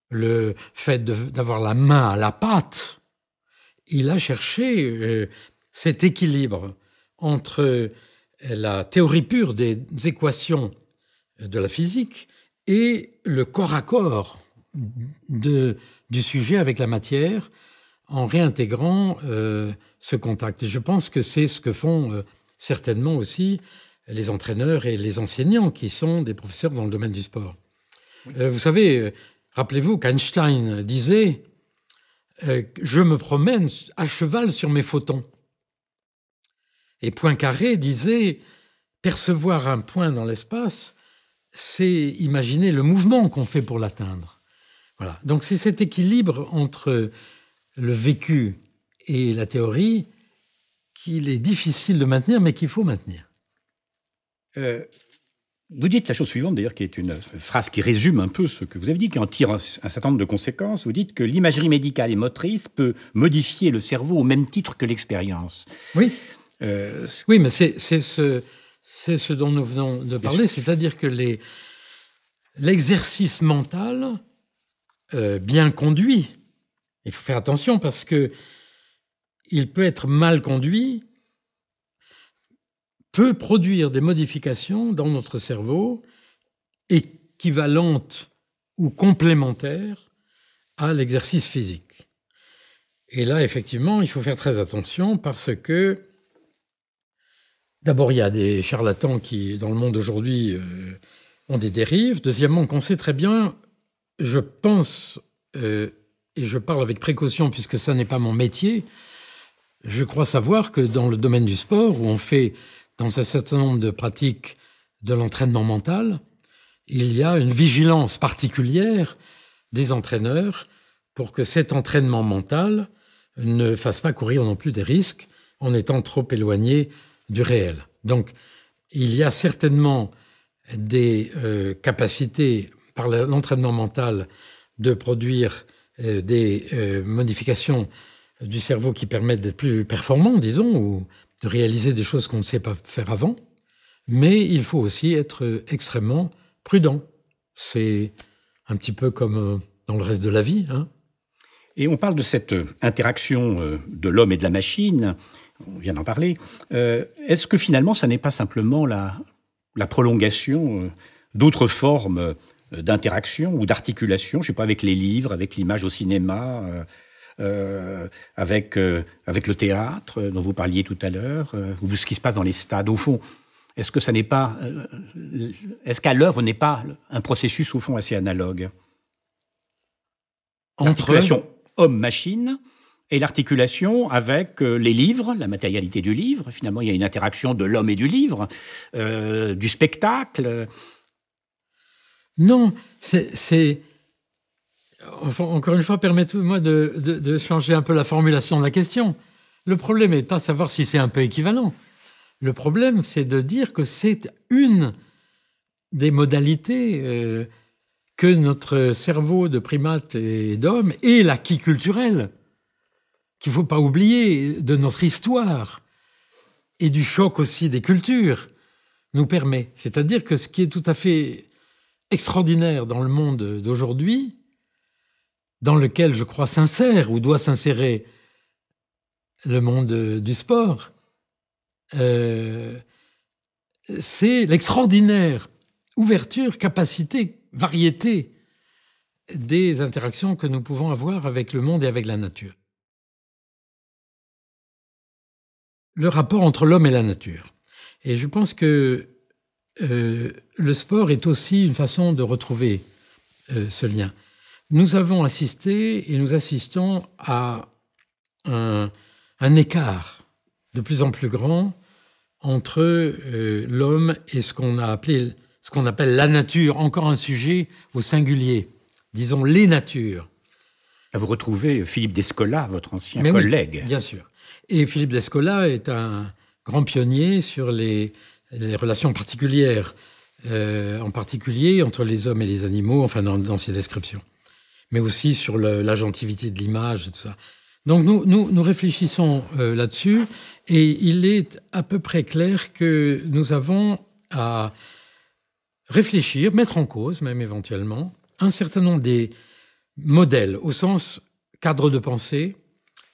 le fait d'avoir la main à la pâte, il a cherché euh, cet équilibre entre euh, la théorie pure des équations de la physique et le corps à corps du sujet avec la matière, en réintégrant euh, ce contact. Et je pense que c'est ce que font euh, certainement aussi les entraîneurs et les enseignants qui sont des professeurs dans le domaine du sport. Euh, vous savez, rappelez-vous qu'Einstein disait Je me promène à cheval sur mes photons. Et Poincaré disait Percevoir un point dans l'espace, c'est imaginer le mouvement qu'on fait pour l'atteindre. Voilà. Donc c'est cet équilibre entre le vécu et la théorie qu'il est difficile de maintenir, mais qu'il faut maintenir. Euh, vous dites la chose suivante, d'ailleurs, qui est une phrase qui résume un peu ce que vous avez dit, qui en tire un, certain nombre de conséquences. Vous dites que l'imagerie médicale et motrice peut modifier le cerveau au même titre que l'expérience. Oui. Euh, oui, mais c'est ce, ce, dont nous venons de parler, c'est-à-dire que l'exercice mental, euh, bien conduit, il faut faire attention parce que il peut être mal conduit, peut produire des modifications dans notre cerveau équivalentes ou complémentaires à l'exercice physique. Et là, effectivement, il faut faire très attention parce que, d'abord, il y a des charlatans qui, dans le monde aujourd'hui, euh, ont des dérives. Deuxièmement, qu'on sait très bien, je pense, euh, et je parle avec précaution puisque ça n'est pas mon métier, je crois savoir que dans le domaine du sport, où on fait, dans un certain nombre de pratiques, de l'entraînement mental, il y a une vigilance particulière des entraîneurs pour que cet entraînement mental ne fasse pas courir non plus des risques en étant trop éloigné du réel. Donc, il y a certainement des euh, capacités par l'entraînement mental de produire euh, des euh, modifications du cerveau qui permettent d'être plus performants, disons, ou de réaliser des choses qu'on ne sait pas faire avant. Mais il faut aussi être extrêmement prudent. C'est un petit peu comme euh, dans le reste de la vie. Hein. Et on parle de cette interaction de l'homme et de la machine, on vient d'en parler. Est-ce que finalement, ça n'est pas simplement la prolongation d'autres formes euh, d'interaction ou d'articulation, je sais pas, avec les livres, avec l'image au cinéma, euh, euh, avec, avec le théâtre dont vous parliez tout à l'heure, ou ce qui se passe dans les stades. Au fond, est-ce que ça n'est pas, est-ce qu'à l'œuvre n'est pas un processus au fond assez analogue L'articulation homme-machine et l'articulation avec les livres, la matérialité du livre. Finalement, il y a une interaction de l'homme et du livre, du spectacle. Non, c'est... encore une fois, permettez-moi de, changer un peu la formulation de la question. Le problème n'est pas de savoir si c'est un peu équivalent. Le problème, c'est de dire que c'est une des modalités euh, que notre cerveau de primates et d'hommes et l'acquis culturel, qu'il ne faut pas oublier, de notre histoire et du choc aussi des cultures, nous permet. C'est-à-dire que ce qui est tout à fait extraordinaire dans le monde d'aujourd'hui, dans lequel je crois s'insère ou doit s'insérer le monde du sport, euh, c'est l'extraordinaire ouverture, capacité, variété des interactions que nous pouvons avoir avec le monde et avec la nature. Le rapport entre l'homme et la nature. Et je pense que euh, le sport est aussi une façon de retrouver euh, ce lien. Nous avons assisté et nous assistons à un, écart de plus en plus grand entre euh, l'homme et ce qu'on a appelé ce qu'on appelle la nature, encore un sujet au singulier, disons les natures. Ah, vous retrouvez Philippe Descola, votre ancien collègue. bien sûr. Et Philippe Descola est un grand pionnier sur les les relations particulières, euh, en particulier entre les hommes et les animaux, enfin dans, ces descriptions, mais aussi sur l'agentivité de l'image et tout ça. Donc nous, nous, nous réfléchissons euh, là-dessus et il est à peu près clair que nous avons à réfléchir, mettre en cause même éventuellement, un certain nombre des modèles au sens cadre de pensée,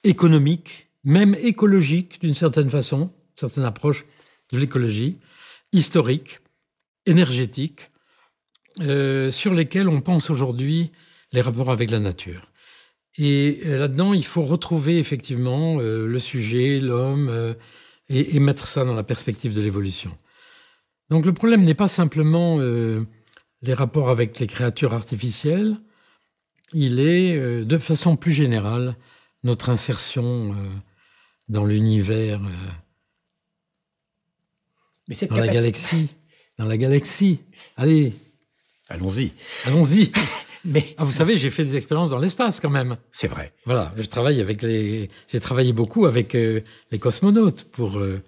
économique, même écologique d'une certaine façon, certaines approches de l'écologie, historique, énergétique, euh, sur lesquels on pense aujourd'hui les rapports avec la nature. Et euh, là-dedans, il faut retrouver effectivement euh, le sujet, l'homme, et, mettre ça dans la perspective de l'évolution. Donc le problème n'est pas simplement les rapports avec les créatures artificielles, il est de façon plus générale notre insertion dans l'univers dans la galaxie, dans la galaxie. Allez. Allons-y. Allons-y. Mais ah, vous savez, j'ai fait des expériences dans l'espace quand même. C'est vrai. Voilà, avec les, j'ai travaillé beaucoup avec euh, les cosmonautes pour euh,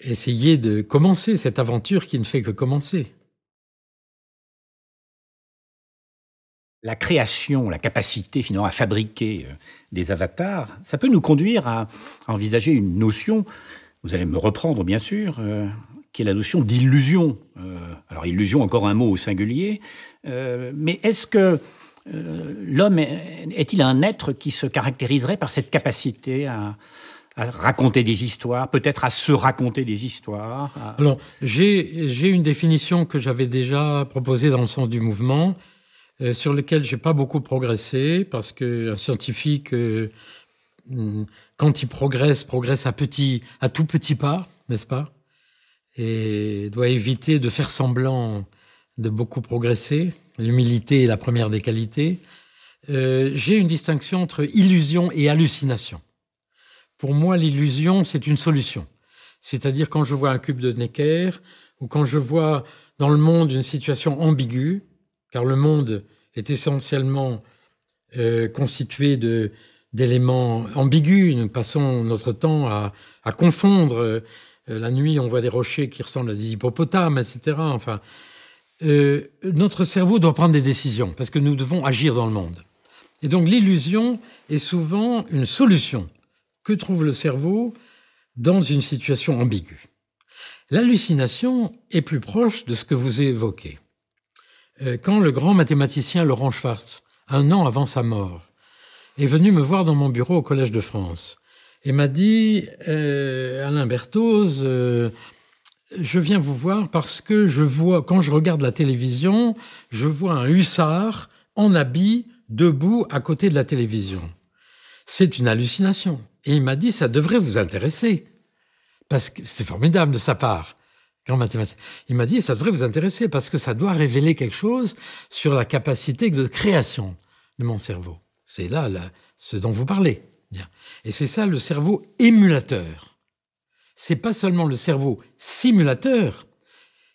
essayer de commencer cette aventure qui ne fait que commencer. La création, la capacité finalement à fabriquer euh, des avatars, ça peut nous conduire à envisager une notion. Vous allez me reprendre, bien sûr, qui est la notion d'illusion. Euh, alors illusion, encore un mot au singulier, euh, mais est-ce que euh, l'homme est-il un être qui se caractériserait par cette capacité à, raconter des histoires, peut-être à se raconter des histoires Alors j'ai une définition que j'avais déjà proposée dans le sens du mouvement, sur lequel j'ai pas beaucoup progressé parce que un scientifique hmm, quand il progresse, progresse à, petit, à tout petit pas, n'est-ce pas et doit éviter de faire semblant de beaucoup progresser. L'humilité est la première des qualités. Euh, j'ai une distinction entre illusion et hallucination. Pour moi, l'illusion, c'est une solution. C'est-à-dire quand je vois un cube de Necker ou quand je vois dans le monde une situation ambiguë, car le monde est essentiellement euh, constitué de d'éléments ambigus. Nous passons notre temps à, à confondre euh, euh, la nuit, on voit des rochers qui ressemblent à des hippopotames, etc. Enfin, euh, notre cerveau doit prendre des décisions parce que nous devons agir dans le monde. Et donc l'illusion est souvent une solution que trouve le cerveau dans une situation ambiguë. L'hallucination est plus proche de ce que vous évoquez. Euh, quand le grand mathématicien Laurent Schwartz, un an avant sa mort, est venu me voir dans mon bureau au Collège de France, et m'a dit euh, Alain Berthoz, euh, je viens vous voir parce que je vois, quand je regarde la télévision, je vois un hussard en habit debout à côté de la télévision. C'est une hallucination. Et il m'a dit ça devrait vous intéresser. Parce que c'est formidable de sa part. Grand mathématicien. Il m'a dit ça devrait vous intéresser parce que ça doit révéler quelque chose sur la capacité de création de mon cerveau. C'est là ce dont vous parlez. Et c'est ça le cerveau émulateur. C'est pas seulement le cerveau simulateur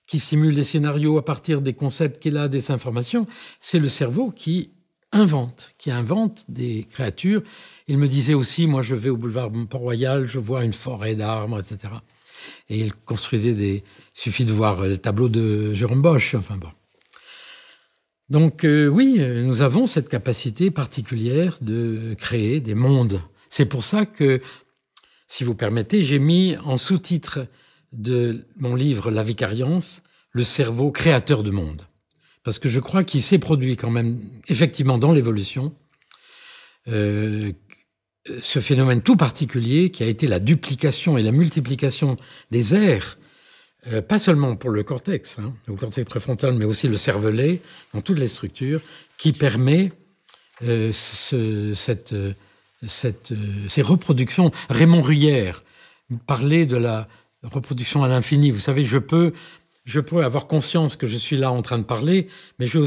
qui simule des scénarios à partir des concepts qu'il a, des informations, c'est le cerveau qui invente, qui invente des créatures. Il me disait aussi, moi je vais au boulevard Port-Royal, je vois une forêt d'arbres, etc. Et il construisait des... Il suffit de voir euh, le tableau de Jérôme Bosch, enfin bon. Donc euh, oui, nous avons cette capacité particulière de créer des mondes. C'est pour ça que, si vous permettez, j'ai mis en sous-titre de mon livre La vicariance, le cerveau créateur de monde. Parce que je crois qu'il s'est produit quand même, effectivement, dans l'évolution, euh, ce phénomène tout particulier qui a été la duplication et la multiplication des airs, euh, pas seulement pour le cortex, hein, le cortex préfrontal, mais aussi le cervelet, dans toutes les structures, qui permet euh, cette cette, euh, ces reproductions. Raymond Ruyère parlait de la reproduction à l'infini. Vous savez, je peux, je peux avoir conscience que je suis là en train de parler, mais je,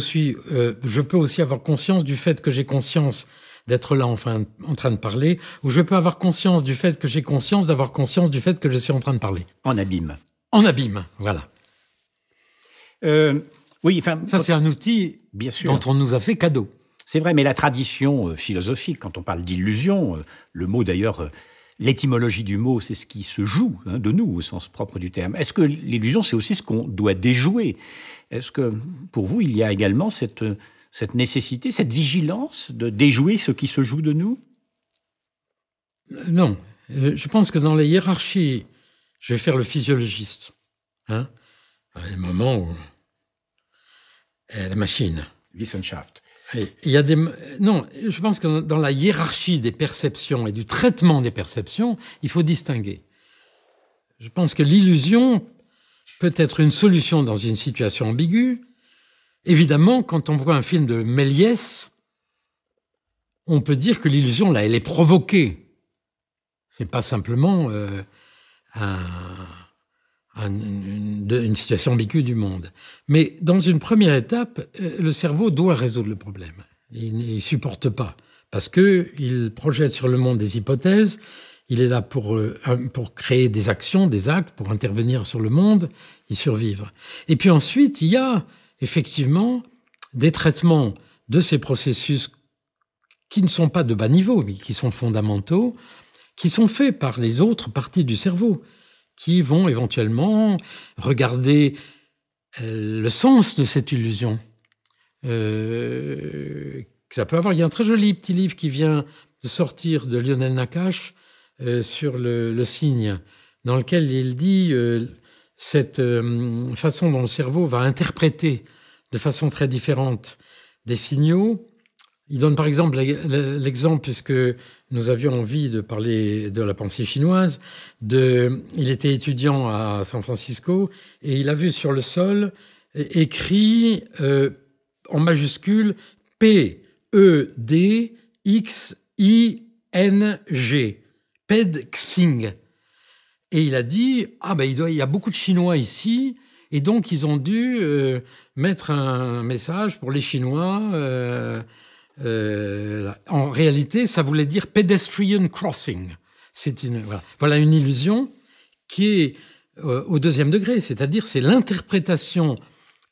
euh, je peux aussi avoir conscience du fait que j'ai conscience d'être là en, en train de parler, ou je peux avoir conscience du fait que j'ai conscience d'avoir conscience du fait que je suis en train de parler. En abîme. En abîme, voilà. Euh, oui, enfin, ça c'est un outil bien sûr. dont on nous a fait cadeau. C'est vrai, mais la tradition euh, philosophique, quand on parle d'illusion, euh, le mot d'ailleurs, euh, l'étymologie du mot, c'est ce qui se joue hein, de nous au sens propre du terme. Est-ce que l'illusion, c'est aussi ce qu'on doit déjouer Est-ce que pour vous, il y a également cette, nécessité, cette vigilance de déjouer ce qui se joue de nous Non. Je pense que dans les hiérarchies, je vais faire le physiologiste. Hein, à où la machine. Wissenschaft. Il y a des... Non, je pense que dans la hiérarchie des perceptions et du traitement des perceptions, il faut distinguer. Je pense que l'illusion peut être une solution dans une situation ambiguë. Évidemment, quand on voit un film de Méliès, on peut dire que l'illusion, là, elle est provoquée. C'est pas simplement euh, un une, une, situation ambiguë du monde. Mais dans une première étape, euh, le cerveau doit résoudre le problème. Il ne supporte pas parce qu'il projette sur le monde des hypothèses. Il est là pour, euh, pour créer des actions, des actes, pour intervenir sur le monde et survivre. Et puis ensuite, il y a effectivement des traitements de ces processus qui ne sont pas de bas niveau, mais qui sont fondamentaux, qui sont faits par les autres parties du cerveau qui vont éventuellement regarder euh, le sens de cette illusion. Euh, ça peut avoir. Il y a un très joli petit livre qui vient de sortir de Lionel Nakash euh, sur le, signe, dans lequel il dit cette façon dont le cerveau va interpréter de façon très différente des signaux il donne par exemple l'exemple, puisque nous avions envie de parler de la pensée chinoise, il était étudiant à San Francisco et il a vu sur le sol écrit euh, en majuscule P, E, D, X, I, N, G. PEDXING. Et il a dit Ah, ben il, y a beaucoup de Chinois ici. Et donc, ils ont dû euh, mettre un message pour les Chinois. Euh, euh, en réalité, ça voulait dire pedestrian crossing. C'est une voilà. une illusion qui est euh, au deuxième degré, c'est-à-dire c'est l'interprétation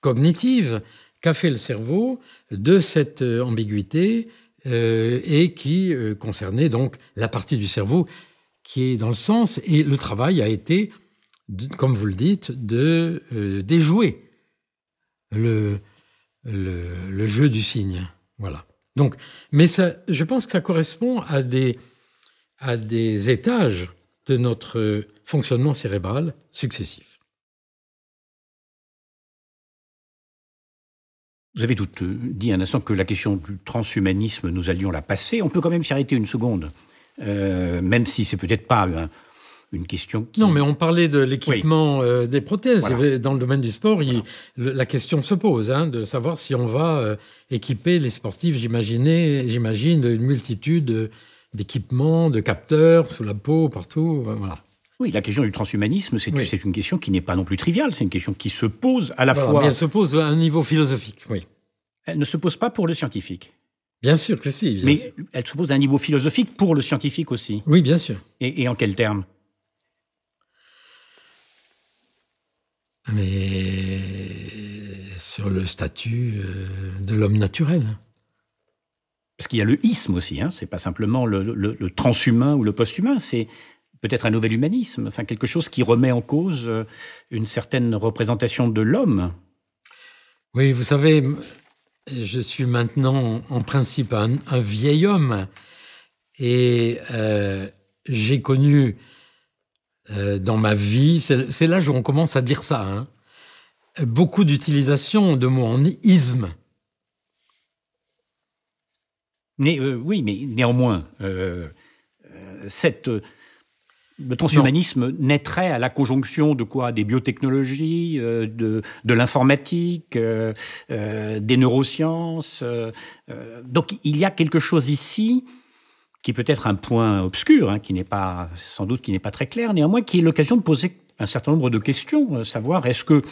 cognitive qu'a fait le cerveau de cette euh, ambiguïté et qui concernait donc la partie du cerveau qui est dans le sens et le travail a été, comme vous le dites, de déjouer le, le, le jeu du signe. Voilà. Donc, mais je pense que ça correspond à des, étages de notre fonctionnement cérébral successif. Vous avez tout euh, dit un instant que la question du transhumanisme, nous allions la passer. On peut quand même s'y arrêter une seconde, euh, même si c'est peut-être pas question Non, mais on parlait de l'équipement euh, des prothèses. Dans le domaine du sport, la question se pose hein, de savoir si on va euh, équiper les sportifs, j'imagine, une multitude euh, d'équipements, de capteurs, sous la peau, partout. Voilà. Oui, la question du transhumanisme, c'est une question qui n'est pas non plus triviale. C'est une question qui se pose à la fois. elle se pose à un niveau philosophique, oui. Elle ne se pose pas pour le scientifique. Bien sûr que si. mais elle se pose à un niveau philosophique pour le scientifique aussi. Oui, bien sûr. et en quels termes mais sur le statut euh, de l'homme naturel. Parce qu'il y a le isme aussi, hein. c'est pas simplement le, transhumain ou le posthumain, c'est peut-être un nouvel humanisme, enfin quelque chose qui remet en cause euh, une certaine représentation de l'homme. Oui, vous savez, je suis maintenant en principe un, vieil homme et euh, j'ai connu euh, dans ma vie. C'est là où on commence à dire ça. Hein. Beaucoup d'utilisation de mots en isme. Euh, oui, mais néanmoins, euh, euh cette, le transhumanisme naîtrait à la conjonction de quoi Des biotechnologies, de, l'informatique, des neurosciences. donc il y a quelque chose ici qui peut être un point obscur, hein, qui n'est pas sans doute qui n'est pas très clair, néanmoins qui est l'occasion de poser un certain nombre de questions, euh, savoir est-ce que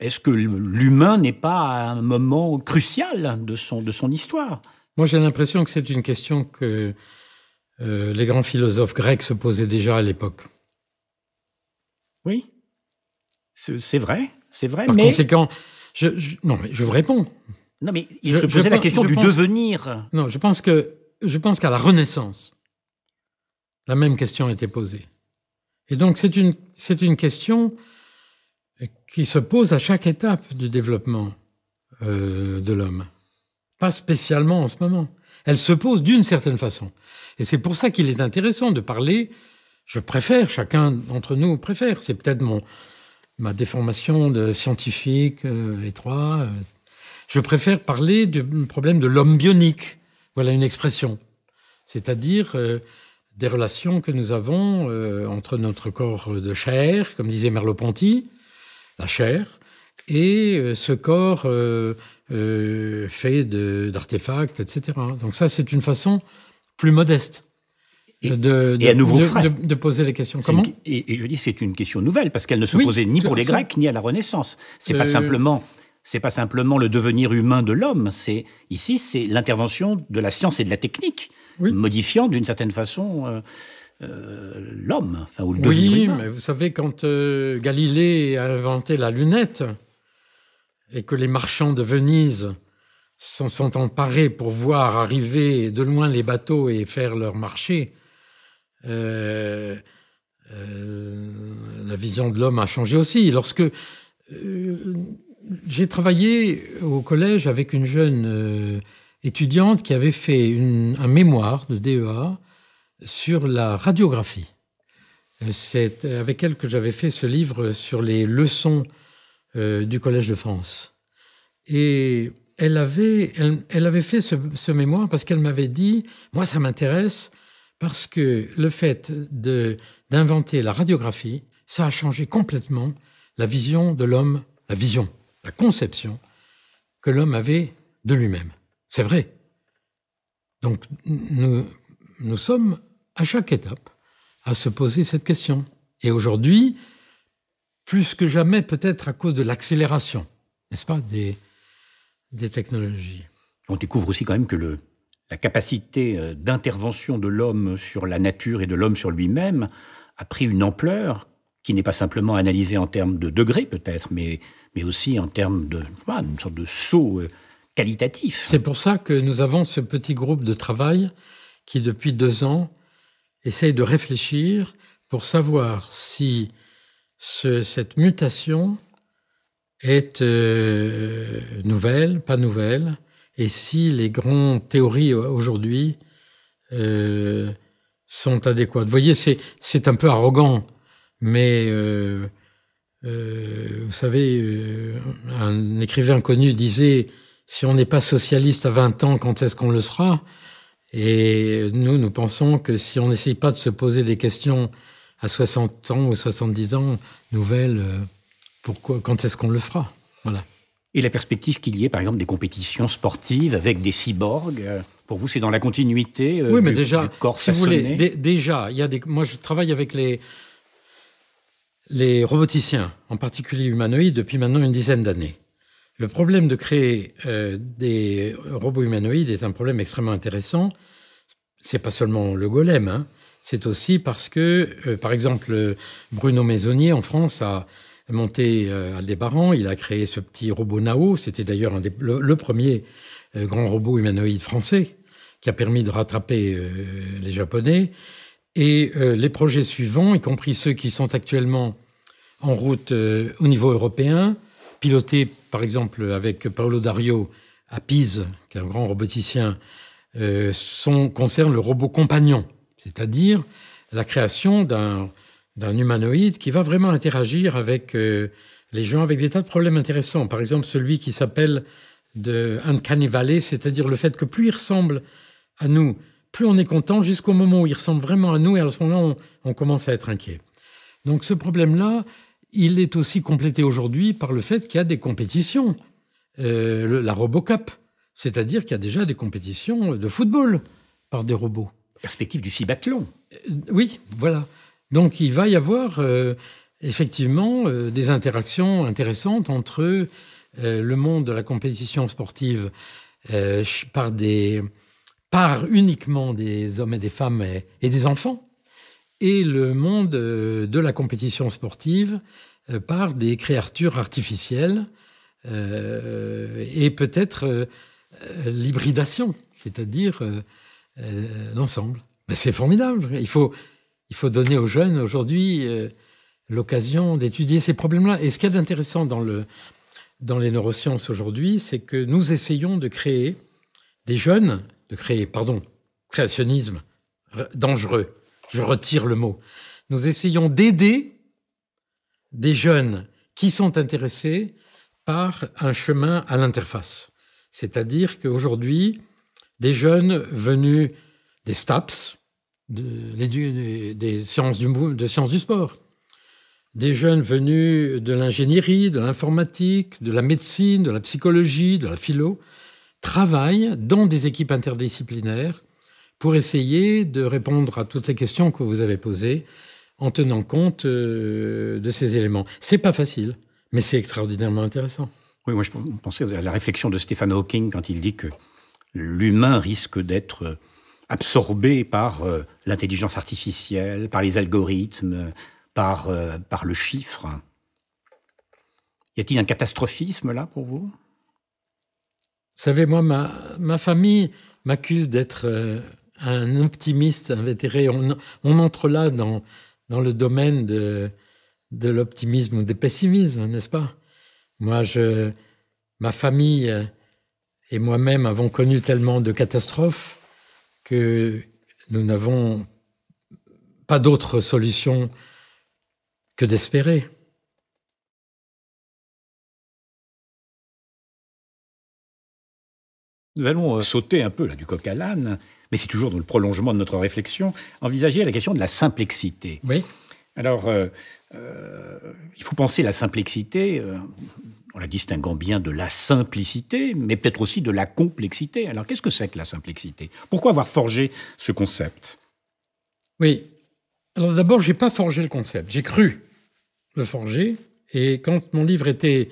est-ce que l'humain n'est pas à un moment crucial de son de son histoire Moi, j'ai l'impression que c'est une question que euh, les grands philosophes grecs se posaient déjà à l'époque. Oui, c'est vrai, c'est vrai. Par mais... conséquent, je, je, non, mais je vous réponds. Non, mais il je, se posait la question du devenir. Non, je pense que je pense qu'à la Renaissance, la même question était posée. Et donc c'est une, c'est une question qui se pose à chaque étape du développement euh, de l'homme. Pas spécialement en ce moment. Elle se pose d'une certaine façon. Et c'est pour ça qu'il est intéressant de parler, je préfère, chacun d'entre nous préfère, c'est peut-être mon, ma déformation de scientifique étroite, euh, étroit, je préfère parler du problème de l'homme bionique voilà une expression. C'est-à-dire euh, des relations que nous avons euh, entre notre corps de chair, comme disait Merleau-Ponty, la chair, et euh, ce corps fait d'artefacts, etc. Donc ça, c'est une façon plus modeste. de, poser les questions. et, je dis c'est une question nouvelle parce qu'elle ne se posait ni pour les Grecs ni à la Renaissance. C'est n'est pas simplement c'est pas simplement le devenir humain de l'homme, c'est ici c'est l'intervention de la science et de la technique, modifiant d'une certaine façon euh, euh, l'homme, oui, mais vous savez quand euh, Galilée a inventé la lunette et que les marchands de Venise s'en sont emparés pour voir arriver de loin les bateaux et faire leur marché. la vision de l'homme a changé aussi. Lorsque j'ai travaillé au collège avec une jeune euh, étudiante qui avait fait une, un mémoire de DEA sur la radiographie. Euh, c'est avec elle que j'avais fait ce livre sur les leçons euh, du Collège de France. Et elle avait, fait ce, mémoire parce qu'elle m'avait dit, moi ça m'intéresse parce que le fait d'inventer la radiographie, ça a changé complètement la vision de l'homme, la vision la conception que l'homme avait de lui-même. C'est vrai. Donc nous, nous sommes à chaque étape à se poser cette question. Et aujourd'hui, plus que jamais peut-être à cause de l'accélération, n'est-ce pas, des, des technologies. On découvre aussi quand même que le, la capacité euh, d'intervention de l'homme sur la nature et de l'homme sur lui-même a pris une ampleur qui n'est pas simplement analysée en termes de degrés peut-être, mais mais aussi en termes de, sorte de saut euh, qualitatif. C'est pour ça que nous avons ce petit groupe de travail qui, depuis deux ans, essaye de réfléchir pour savoir si cette mutation est euh, nouvelle, pas nouvelle, et si les grandes théories euh, aujourd'hui sont adéquates. Vous voyez, c'est un peu arrogant, mais euh, vous savez, euh, un écrivain connu disait, si on n'est pas socialiste à 20 ans, quand est-ce qu'on le sera Et nous, nous pensons que si on n'essaye pas de se poser des questions à 60 ans ou 70 ans, nouvelles, euh, pourquoi, quand est-ce qu'on le fera Voilà. Et la perspective qu'il y ait, par exemple, des compétitions sportives avec des cyborgs, pour vous, c'est dans la continuité oui, mais déjà, si Vous voulez, déjà, il y a des. Moi, je travaille avec les les roboticiens, en particulier humanoïdes, depuis maintenant une dizaine d'années. Le problème de créer euh, des robots humanoïdes est un problème extrêmement intéressant. C'est pas seulement le golem, hein. c'est aussi parce que, euh, par exemple, Bruno Maisonnier en France a monté euh, Aldébaran, il a créé ce petit robot Nao, c'était d'ailleurs le, le, premier euh, grand robot humanoïde français qui a permis de rattraper les Japonais. Et les projets suivants, y compris ceux qui sont actuellement en route euh, au niveau européen, piloté par exemple avec Paolo Dario à Pise, qui est un grand roboticien, euh, concerne le robot compagnon, c'est-à-dire la création d'un, humanoïde qui va vraiment interagir avec euh, les gens, avec des tas de problèmes intéressants. Par exemple, celui qui s'appelle de Uncanny Valley, c'est-à-dire le fait que plus il ressemble à nous, plus on est content jusqu'au moment où il ressemble vraiment à nous, et à ce moment-là, on commence à être inquiet. Donc ce problème-là, il est aussi complété aujourd'hui par le fait qu'il y a des compétitions. Euh, la RoboCup, c'est-à-dire qu'il y a déjà des compétitions de football par des robots. Perspective du cibathlon. Euh, oui, voilà. Donc il va y avoir euh, effectivement des interactions intéressantes entre le monde de la compétition sportive par, uniquement des hommes et des femmes et des enfants, et le monde euh, de la compétition sportive euh, par des créatures artificielles euh, et peut-être euh, l'hybridation, c'est-à-dire l'ensemble. Ben c'est formidable. Il faut, il faut donner aux jeunes aujourd'hui l'occasion d'étudier ces problèmes-là. Et ce qu'il y a d'intéressant dans, le, dans les neurosciences aujourd'hui, c'est que nous essayons de créer des jeunes, de créer, pardon, créationnisme dangereux je retire le mot. Nous essayons d'aider des jeunes qui sont intéressés par un chemin à l'interface. C'est-à-dire qu'aujourd'hui, des jeunes venus des STAPS, de, des, sciences de sciences du sport, des jeunes venus de l'ingénierie, de l'informatique, de la médecine, de la psychologie, de la philo, travaillent dans des équipes interdisciplinaires pour essayer de répondre à toutes les questions que vous avez posées en tenant compte euh, de ces éléments. C'est pas facile, mais c'est extraordinairement intéressant. Oui, moi je pensais à la réflexion de Stephen Hawking quand il dit que l'humain risque d'être euh, absorbé par euh, l'intelligence artificielle, par les algorithmes, par, par le chiffre. Y a-t-il un catastrophisme là pour vous Vous savez, moi, ma, ma famille m'accuse d'être un optimiste invétéré. On, on entre là dans, le domaine de, l'optimisme ou du pessimisme, n'est-ce pas Moi, je, ma famille euh, et moi-même avons connu tellement de catastrophes que nous n'avons pas d'autre solution que d'espérer. Nous allons euh, sauter un peu là, du coq à l'âne mais c'est toujours dans le prolongement de notre réflexion, envisager la question de la simplexité. Oui. Alors, euh, euh, il faut penser la simplexité euh, en la distinguant bien de la simplicité, mais peut-être aussi de la complexité. Alors, qu'est-ce que c'est que la simplexité Pourquoi avoir forgé ce concept Oui. Alors d'abord, j'ai pas forgé le concept. J'ai cru le forger. Et quand mon livre était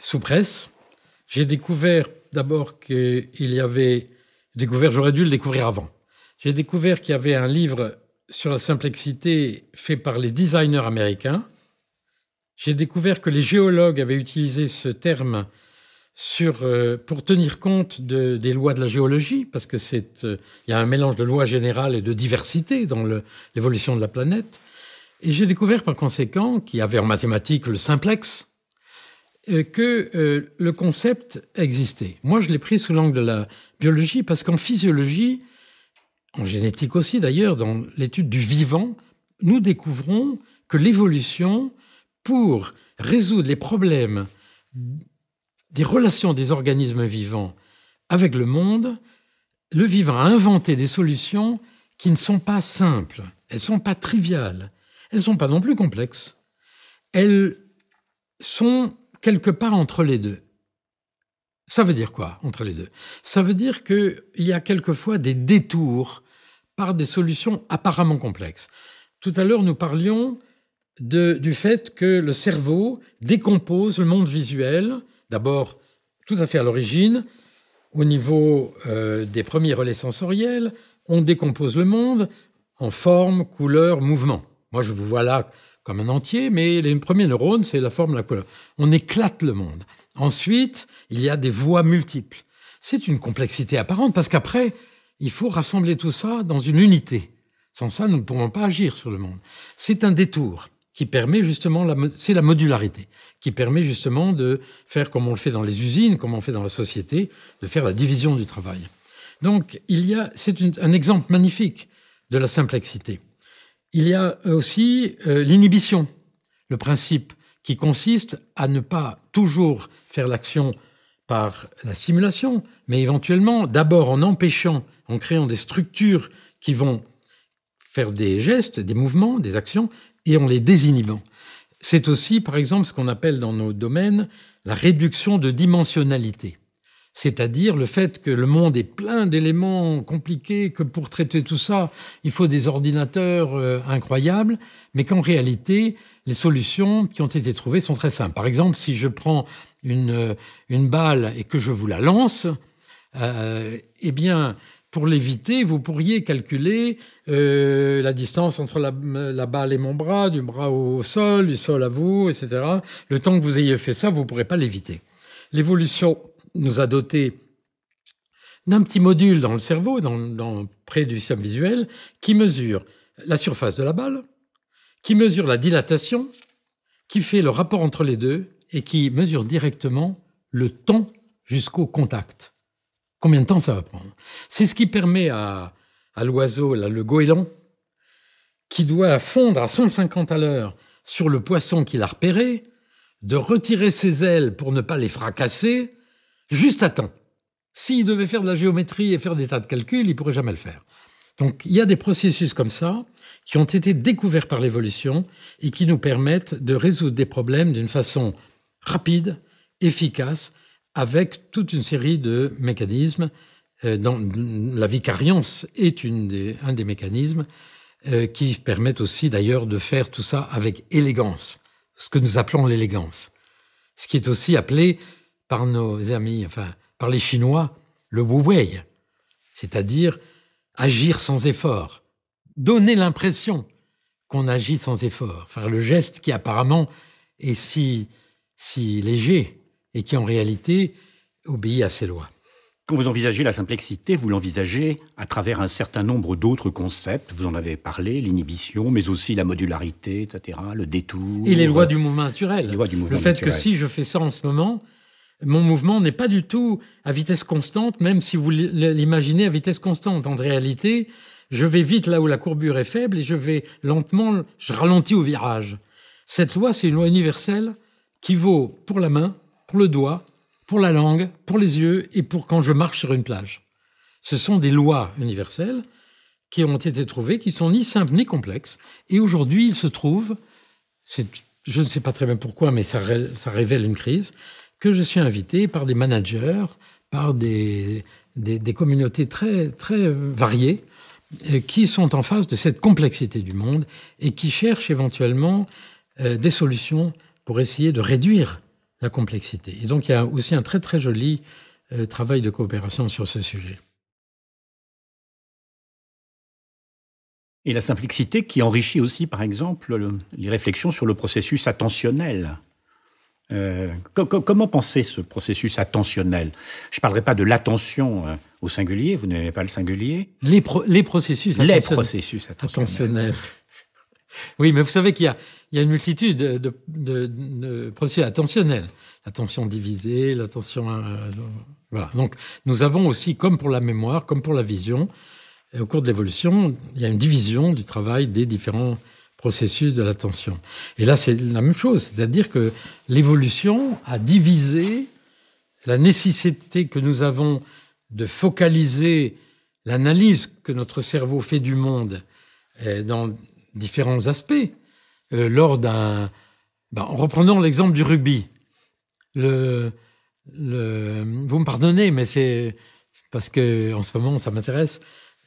sous presse, j'ai découvert d'abord qu'il y avait découvert, j'aurais dû le découvrir avant. J'ai découvert qu'il y avait un livre sur la simplexité fait par les designers américains. J'ai découvert que les géologues avaient utilisé ce terme euh, pour tenir compte des lois de la géologie, parce que euh, il y a un mélange de lois générales et de diversité dans l'évolution de la planète. Et j'ai découvert par conséquent qu'il y avait en mathématiques le simplex, euh, que euh, le concept existait. Moi, je l'ai pris sous l'angle de la biologie parce qu'en physiologie, en génétique aussi d'ailleurs, dans l'étude du vivant, nous découvrons que l'évolution, pour résoudre les problèmes des relations des organismes vivants avec le monde, le vivant a inventé des solutions qui ne sont pas simples, elles ne sont pas triviales, elles ne sont pas non plus complexes. Elles sont quelque part entre les deux. Ça veut dire quoi entre les deux Ça veut dire qu'il y a quelquefois des détours par des solutions apparemment complexes. Tout à l'heure, nous parlions du fait que le cerveau décompose le monde visuel, d'abord tout à fait à l'origine, au niveau euh, des premiers relais sensoriels, on décompose le monde en forme, couleur, mouvement. Moi, je vous vois là comme un entier, mais les premiers neurones, c'est la forme, la couleur. On éclate le monde. Ensuite, il y a des voies multiples. C'est une complexité apparente parce qu'après, il faut rassembler tout ça dans une unité. Sans ça, nous ne pourrons pas agir sur le monde. C'est un détour qui permet justement, c'est la modularité, qui permet justement de faire comme on le fait dans les usines, comme on le fait dans la société, de faire la division du travail. Donc, il y a, c'est un exemple magnifique de la simplexité. Il y a euh, aussi euh, l'inhibition, le principe qui consiste à ne pas toujours faire l'action par la simulation, mais éventuellement d'abord en empêchant, en créant des structures qui vont faire des gestes, des mouvements, des actions, et en les désinhibant. C'est aussi, par exemple, ce qu'on appelle dans nos domaines la réduction de dimensionnalité. C'est-à-dire le fait que le monde est plein d'éléments compliqués, que pour traiter tout ça, il faut des ordinateurs euh, incroyables, mais qu'en réalité, les solutions qui ont été trouvées sont très simples. Par exemple, si je prends une, euh, une balle et que je vous la lance, euh, eh bien, pour l'éviter, vous pourriez calculer la distance entre la, la, balle et mon bras, du bras au sol, du sol à vous, etc. Le temps que vous ayez fait ça, vous ne pourrez pas l'éviter. L'évolution nous a doté d'un petit module dans le cerveau, dans, près du système visuel, qui mesure la surface de la balle, qui mesure la dilatation, qui fait le rapport entre les deux et qui mesure directement le temps jusqu'au contact. Combien de temps ça va prendre C'est ce qui permet à, à l'oiseau, le goéland, qui doit fondre à 150 à l'heure sur le poisson qu'il a repéré, de retirer ses ailes pour ne pas les fracasser, juste à temps. S'il devait faire de la géométrie et faire des tas de calculs, il pourrait jamais le faire. Donc il y a des processus comme ça qui ont été découverts par l'évolution et qui nous permettent de résoudre des problèmes d'une façon rapide, efficace, avec toute une série de mécanismes. Euh, la vicariance est un des mécanismes euh, qui permettent aussi d'ailleurs de faire tout ça avec élégance, ce que nous appelons l'élégance, ce qui est aussi appelé par nos amis, enfin, par les Chinois, le wu-wei, c'est-à-dire agir sans effort, donner l'impression qu'on agit sans effort, faire le geste qui apparemment est si, si léger et qui en réalité obéit à ses lois. Quand vous envisagez la complexité, vous l'envisagez à travers un certain nombre d'autres concepts. Vous en avez parlé, l'inhibition, mais aussi la modularité, etc., le détour. Et les lois du mouvement naturel. le fait que si je fais ça en ce moment, mon mouvement n'est pas du tout à vitesse constante, même si vous l'imaginez à vitesse constante. En réalité, je vais vite là où la courbure est faible et je vais lentement, je ralentis au virage. Cette loi, c'est une loi universelle qui vaut pour la main, pour le doigt, pour la langue, pour les yeux et pour quand je marche sur une plage. Ce sont des lois universelles qui ont été trouvées, qui sont ni simples ni complexes. Et aujourd'hui, il se trouve, je ne sais pas très bien pourquoi, mais ça révèle une crise, que je suis invité par des managers, par des, communautés très, variées euh, qui sont en face de cette complexité du monde et qui cherchent éventuellement euh, des solutions pour essayer de réduire la complexité. Et donc il y a aussi un très très joli euh, travail de coopération sur ce sujet. Et la simplicité qui enrichit aussi, par exemple, les réflexions sur le processus attentionnel euh, comment penser ce processus attentionnel Je ne parlerai pas de l'attention euh, au singulier, vous n'aimez pas le singulier. Les, processus Les processus attentionnels. Oui, mais vous savez qu'il y, a une multitude de, processus attentionnels. L'attention divisée, l'attention... Euh, voilà. Donc, nous avons aussi, comme pour la mémoire, comme pour la vision, au cours de l'évolution, il y a une division du travail des différents processus de l'attention. Et là, c'est la même chose, c'est-à-dire que l'évolution a divisé la nécessité que nous avons de focaliser l'analyse que notre cerveau fait du monde euh, dans différents aspects. Euh, lors d'un, ben, en reprenant l'exemple du rubis, le, le, vous me pardonnez, mais c'est parce que en ce moment ça m'intéresse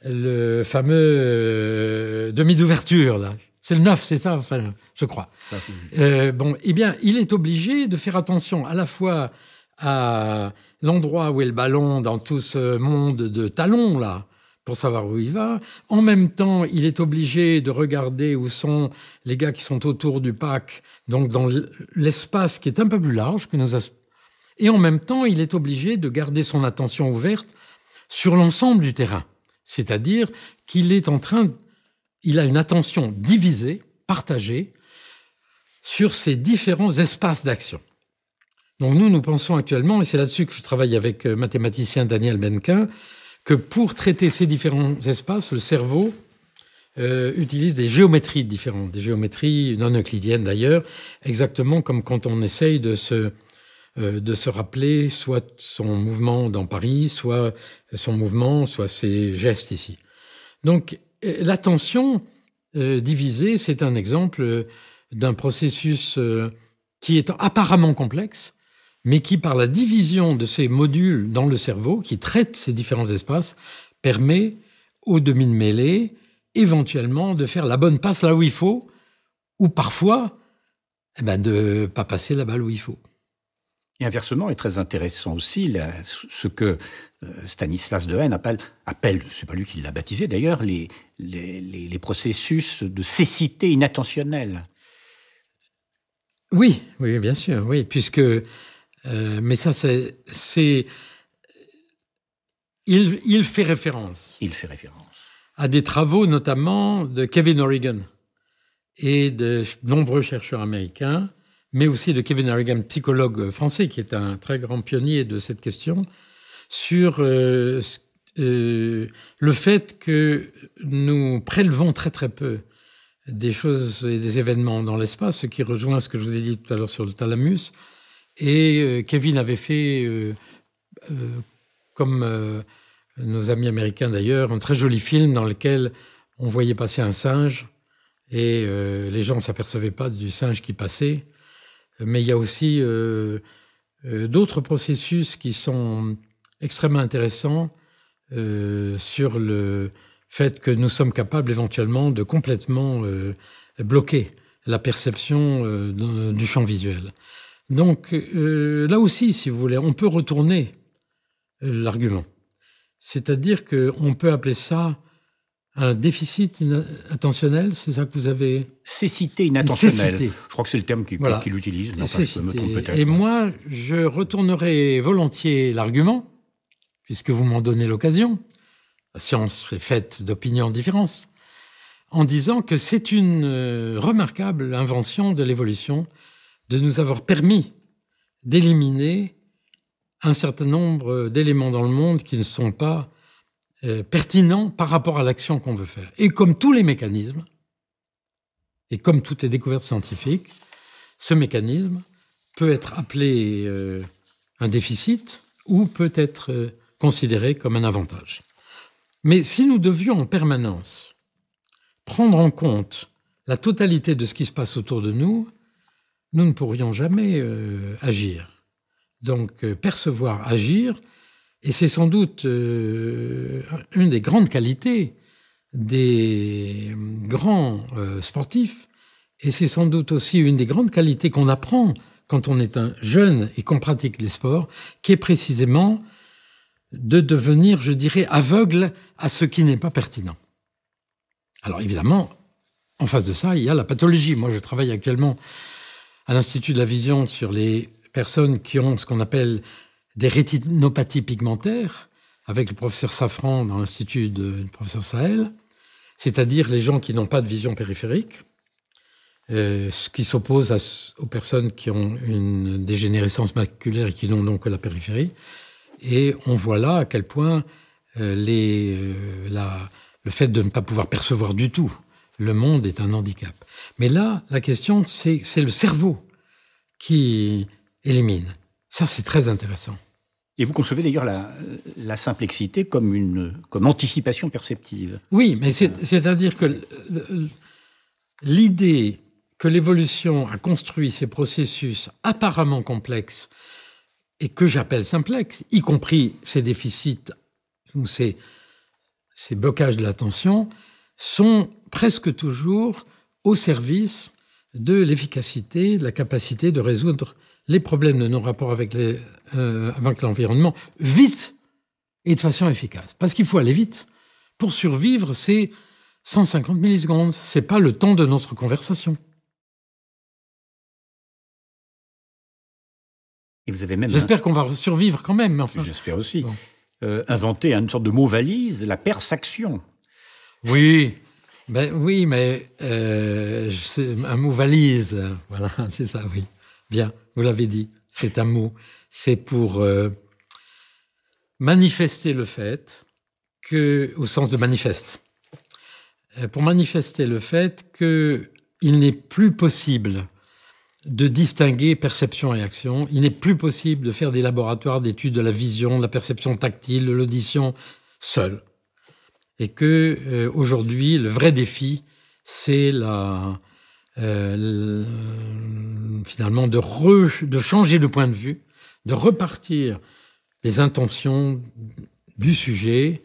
le fameux euh, demi d'ouverture là c'est le 9, c'est ça, je crois. Euh, bon, eh bien, il est obligé de faire attention à la fois à l'endroit où est le ballon dans tout ce monde de talons, là, pour savoir où il va. En même temps, il est obligé de regarder où sont les gars qui sont autour du pack, donc dans l'espace qui est un peu plus large que nos... Et en même temps, il est obligé de garder son attention ouverte sur l'ensemble du terrain. C'est-à-dire qu'il est en train il a une attention divisée, partagée, sur ces différents espaces d'action. Donc nous, nous pensons actuellement, et c'est là-dessus que je travaille avec le euh, mathématicien Daniel Benquin, que pour traiter ces différents espaces, le cerveau euh, utilise des géométries différentes, des géométries non euclidiennes d'ailleurs, exactement comme quand on essaye de se, euh, de se rappeler soit son mouvement dans Paris, soit son mouvement, soit ses gestes ici. Donc L'attention euh, divisée, c'est un exemple euh, d'un processus euh, qui est apparemment complexe, mais qui, par la division de ces modules dans le cerveau, qui traite ces différents espaces, permet aux demi-mêlées, éventuellement, de faire la bonne passe là où il faut, ou parfois, eh ben, de ne pas passer la balle où il faut. Et inversement, est très intéressant aussi ce que euh, Stanislas de Haine appelle, ne sais pas lui qui l'a baptisé d'ailleurs, les, les, processus de cécité inattentionnelle. Oui, oui, bien sûr, oui, puisque. Euh, mais ça, c'est. Il, il, fait référence. Il fait référence. À des travaux notamment de Kevin Oregon et de nombreux chercheurs américains mais aussi de Kevin Harrigan, psychologue français, qui est un très grand pionnier de cette question, sur euh, euh, le fait que nous prélevons très très peu des choses et des événements dans l'espace, ce qui rejoint ce que je vous ai dit tout à l'heure sur le thalamus. Et euh, Kevin avait fait, comme nos amis américains d'ailleurs, un très joli film dans lequel on voyait passer un singe et les gens ne s'apercevaient pas du singe qui passait. Mais il y a aussi euh, euh, d'autres processus qui sont extrêmement intéressants euh, sur le fait que nous sommes capables éventuellement de complètement bloquer la perception du champ visuel. Donc là aussi, si vous voulez, on peut retourner l'argument. C'est-à-dire qu'on peut appeler ça un déficit attentionnel, c'est ça que vous avez Cécité inattentionnelle. Je crois que c'est le terme qu'il utilise. Et moi, je retournerai volontiers l'argument, puisque vous m'en donnez l'occasion. La science est faite d'opinions différentes, en disant que c'est une euh, remarquable invention de l'évolution de nous avoir permis d'éliminer un certain nombre d'éléments dans le monde qui ne sont pas euh, pertinent par rapport à l'action qu'on veut faire. Et comme tous les mécanismes, et comme toutes les découvertes scientifiques, ce mécanisme peut être appelé euh, un déficit ou peut être euh, considéré comme un avantage. Mais si nous devions en permanence prendre en compte la totalité de ce qui se passe autour de nous, nous ne pourrions jamais agir. Donc percevoir, agir, et c'est sans doute euh, une des grandes qualités des grands euh, sportifs, et c'est sans doute aussi une des grandes qualités qu'on apprend quand on est un jeune et qu'on pratique les sports, qui est précisément de devenir, je dirais, aveugle à ce qui n'est pas pertinent. Alors évidemment, en face de ça, il y a la pathologie. Moi, je travaille actuellement à l'Institut de la Vision sur les personnes qui ont ce qu'on appelle des rétinopathies pigmentaires avec le professeur Safran dans l'institut du professeur Sahel, c'est-à-dire les gens qui n'ont pas de vision périphérique, euh, ce qui s'oppose aux personnes qui ont une dégénérescence maculaire et qui n'ont donc que la périphérie. Et on voit là à quel point euh, euh, le fait de ne pas pouvoir percevoir du tout le monde est un handicap. Mais là, la question, c'est le cerveau qui élimine. Ça, c'est très intéressant. Et vous concevez d'ailleurs la, la, simplexité comme une comme anticipation perceptive. Oui, mais euh. c'est-à-dire que l'idée que l'évolution a construit ces processus apparemment complexes et que j'appelle simplex, y compris ces déficits ou ces, ces blocages de l'attention, sont presque toujours au service de l'efficacité, de la capacité de résoudre les problèmes de nos rapports euh, avec l'environnement vite et de façon efficace. Parce qu'il faut aller vite. Pour survivre, c'est 150 millisecondes. Ce n'est pas le temps de notre conversation. J'espère qu'on va survivre quand même. J'espère aussi. Euh, inventer une sorte de mot valise, la persaction. Oui. Ben oui, mais euh, un mot valise, voilà, c'est ça, oui. Bien, vous l'avez dit, c'est un mot. C'est pour euh, manifester le fait que, au sens de manifeste, euh, pour manifester le fait que il n'est plus possible de distinguer perception et action. Il n'est plus possible de faire des laboratoires d'études de la vision, de la perception tactile, de l'audition seul. Et que euh, aujourd'hui, le vrai défi, c'est la, euh, finalement de, de changer de point de vue, de repartir des intentions du sujet,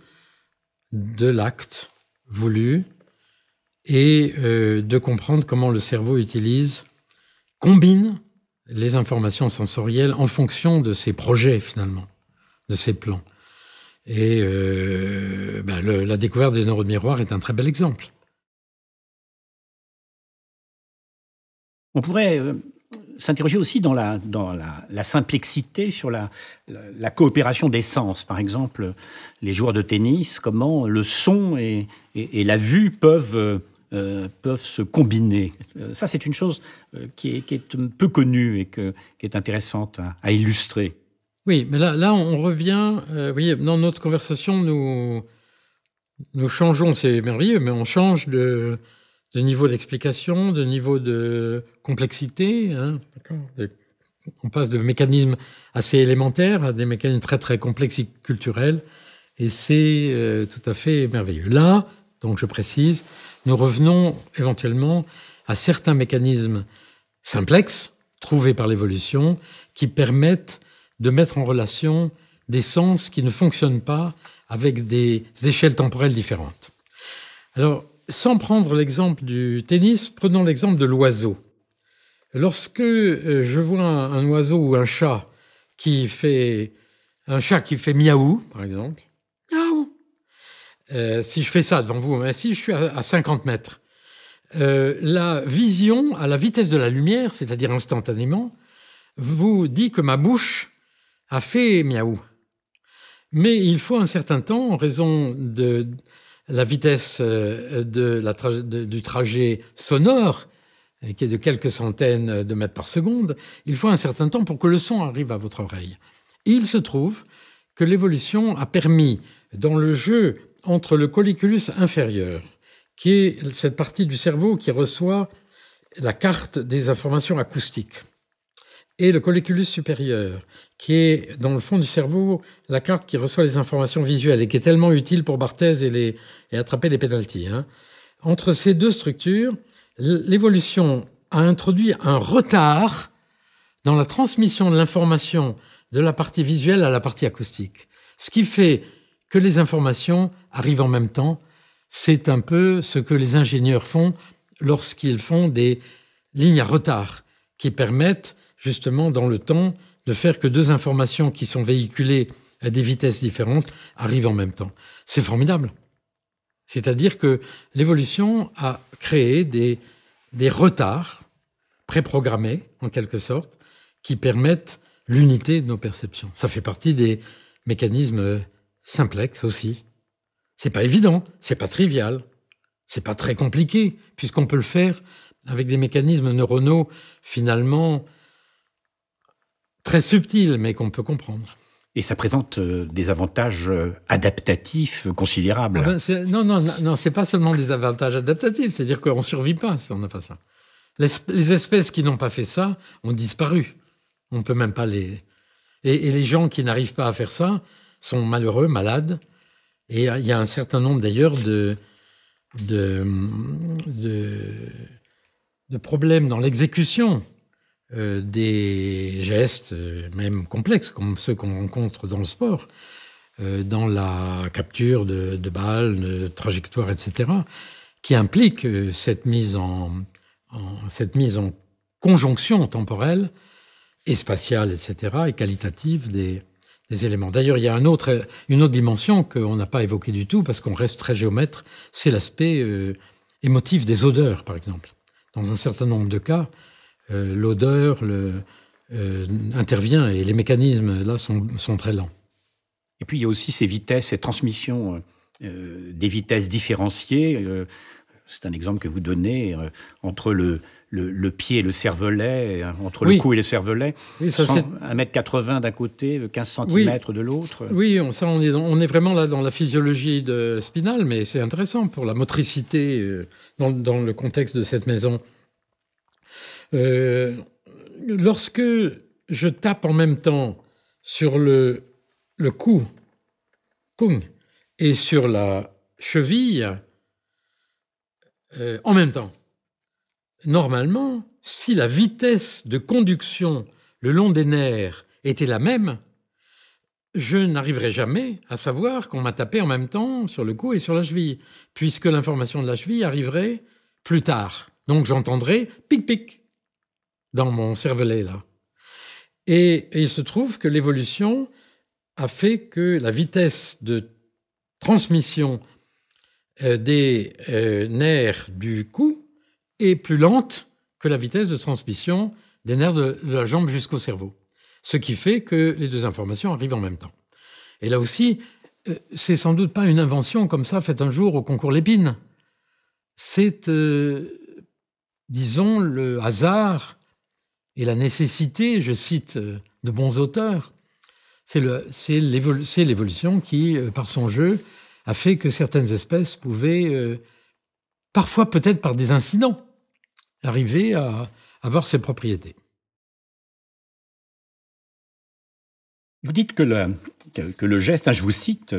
de l'acte voulu, et euh, de comprendre comment le cerveau utilise, combine les informations sensorielles en fonction de ses projets finalement, de ses plans. Et euh, ben, le, la découverte des neurones miroirs est un très bel exemple. On pourrait euh, s'interroger aussi dans la, dans la, la sur la, la, coopération des sens. Par exemple, les joueurs de tennis, comment le son et, et, la vue peuvent, euh, peuvent se combiner. Euh, ça, c'est une chose qui est, peu connue et que, qui est intéressante à, illustrer. Oui, mais là, là on revient. vous voyez, dans notre conversation, nous, nous changeons, c'est merveilleux, mais on change de, de niveau d'explication, de niveau de complexité. Hein, on passe de mécanismes assez élémentaires à des mécanismes très très complexes et culturels, et c'est euh, tout à fait merveilleux. Là, donc je précise, nous revenons éventuellement à certains mécanismes simplex trouvés par l'évolution qui permettent de mettre en relation des sens qui ne fonctionnent pas avec des échelles temporelles différentes. Alors, sans prendre l'exemple du tennis, prenons l'exemple de l'oiseau. Lorsque euh, je vois un, oiseau ou un chat qui fait un chat qui fait miaou, par exemple, euh, si je fais ça devant vous, hein, si je suis à, 50 mètres, euh, la vision à la vitesse de la lumière, c'est-à-dire instantanément, vous dit que ma bouche a fait miaou. Mais il faut un certain temps, en raison de, la vitesse euh, du trajet sonore, euh, qui est de quelques centaines de mètres par seconde, il faut un certain temps pour que le son arrive à votre oreille. il se trouve que l'évolution a permis, dans le jeu entre le colliculus inférieur, qui est cette partie du cerveau qui reçoit la carte des informations acoustiques, et le colliculus supérieur, qui est dans le fond du cerveau la carte qui reçoit les informations visuelles et qui est tellement utile pour Barthez et les et attraper les pénalties. Hein. Entre ces deux structures, l'évolution a introduit un retard dans la transmission de l'information de la partie visuelle à la partie acoustique. Ce qui fait que les informations arrivent en même temps. C'est un peu ce que les ingénieurs font lorsqu'ils font des lignes à retard qui permettent justement dans le temps de faire que deux informations qui sont véhiculées à des vitesses différentes arrivent en même temps. C'est formidable. C'est-à-dire que l'évolution a créé des, des retards préprogrammés, en quelque sorte, qui permettent l'unité de nos perceptions. Ça fait partie des mécanismes simplex aussi. C'est pas évident, c'est pas trivial, c'est pas très compliqué, puisqu'on peut le faire avec des mécanismes neuronaux finalement très subtils, mais qu'on peut comprendre. Et ça présente euh, des avantages euh, adaptatifs considérables. Ah ben, non, non, non, c'est pas seulement des avantages adaptatifs, c'est-à-dire qu'on ne survit pas si on n'a pas ça. Les espèces qui n'ont pas fait ça ont disparu. On ne peut même pas les... Et, les gens qui n'arrivent pas à faire ça sont malheureux, malades. Et euh, il y a un certain nombre d'ailleurs de, de problèmes dans l'exécution euh, des gestes, euh, même complexes, comme ceux qu'on rencontre dans le sport, euh, dans la capture de, balles, de trajectoires, etc., qui impliquent cette mise en, cette mise en conjonction temporelle et spatiale, etc., et qualitative des, éléments. D'ailleurs, il y a un autre, une autre dimension qu'on n'a pas évoquée du tout, parce qu'on reste très géomètre, c'est l'aspect émotif des odeurs, par exemple. Dans un certain nombre de cas, euh, l'odeur euh, intervient et les mécanismes là sont, très lents. Et puis il y a aussi ces vitesses, ces transmissions euh, des vitesses différenciées. c'est un exemple que vous donnez entre le, pied et le cervelet, entre le cou et le cervelet. Oui, 1 m d'un côté, 15 cm de l'autre. Oui, on, est vraiment là dans la physiologie de Spinal, mais c'est intéressant pour la motricité dans, le contexte de cette maison. Euh, lorsque je tape en même temps sur le, le cou, et sur la cheville, euh, en même temps, normalement, si la vitesse de conduction le long des nerfs était la même, je n'arriverais jamais à savoir qu'on m'a tapé en même temps sur le cou et sur la cheville, puisque l'information de la cheville arriverait plus tard. Donc j'entendrai pic-pic dans mon cervelet, là. Et, il se trouve que l'évolution a fait que la vitesse de transmission euh, des euh, nerfs du cou est plus lente que la vitesse de transmission des nerfs de, la jambe jusqu'au cerveau. Ce qui fait que les deux informations arrivent en même temps. Et là aussi, euh, c'est sans doute pas une invention comme ça faite un jour au concours Lépine. C'est, disons, le hasard et la nécessité, je cite euh, de bons auteurs, c'est l'évolution qui, euh, par son jeu, a fait que certaines espèces pouvaient, euh, parfois peut-être par des incidents, arriver à avoir ces propriétés. Vous dites que, le geste, hein, je vous cite,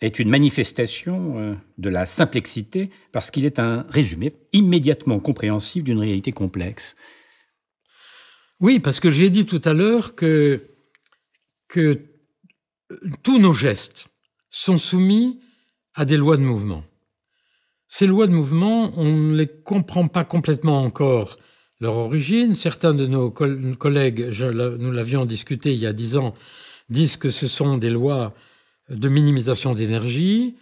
est une manifestation de la simplexité parce qu'il est un résumé immédiatement compréhensible d'une réalité complexe. Oui, parce que j'ai dit tout à l'heure que, que euh, tous nos gestes sont soumis à des lois de mouvement. Ces lois de mouvement, on ne les comprend pas complètement encore leur origine. Certains de nos collègues, nous l'avions discuté il y a dix ans, disent que ce sont des lois de minimisation d'énergie.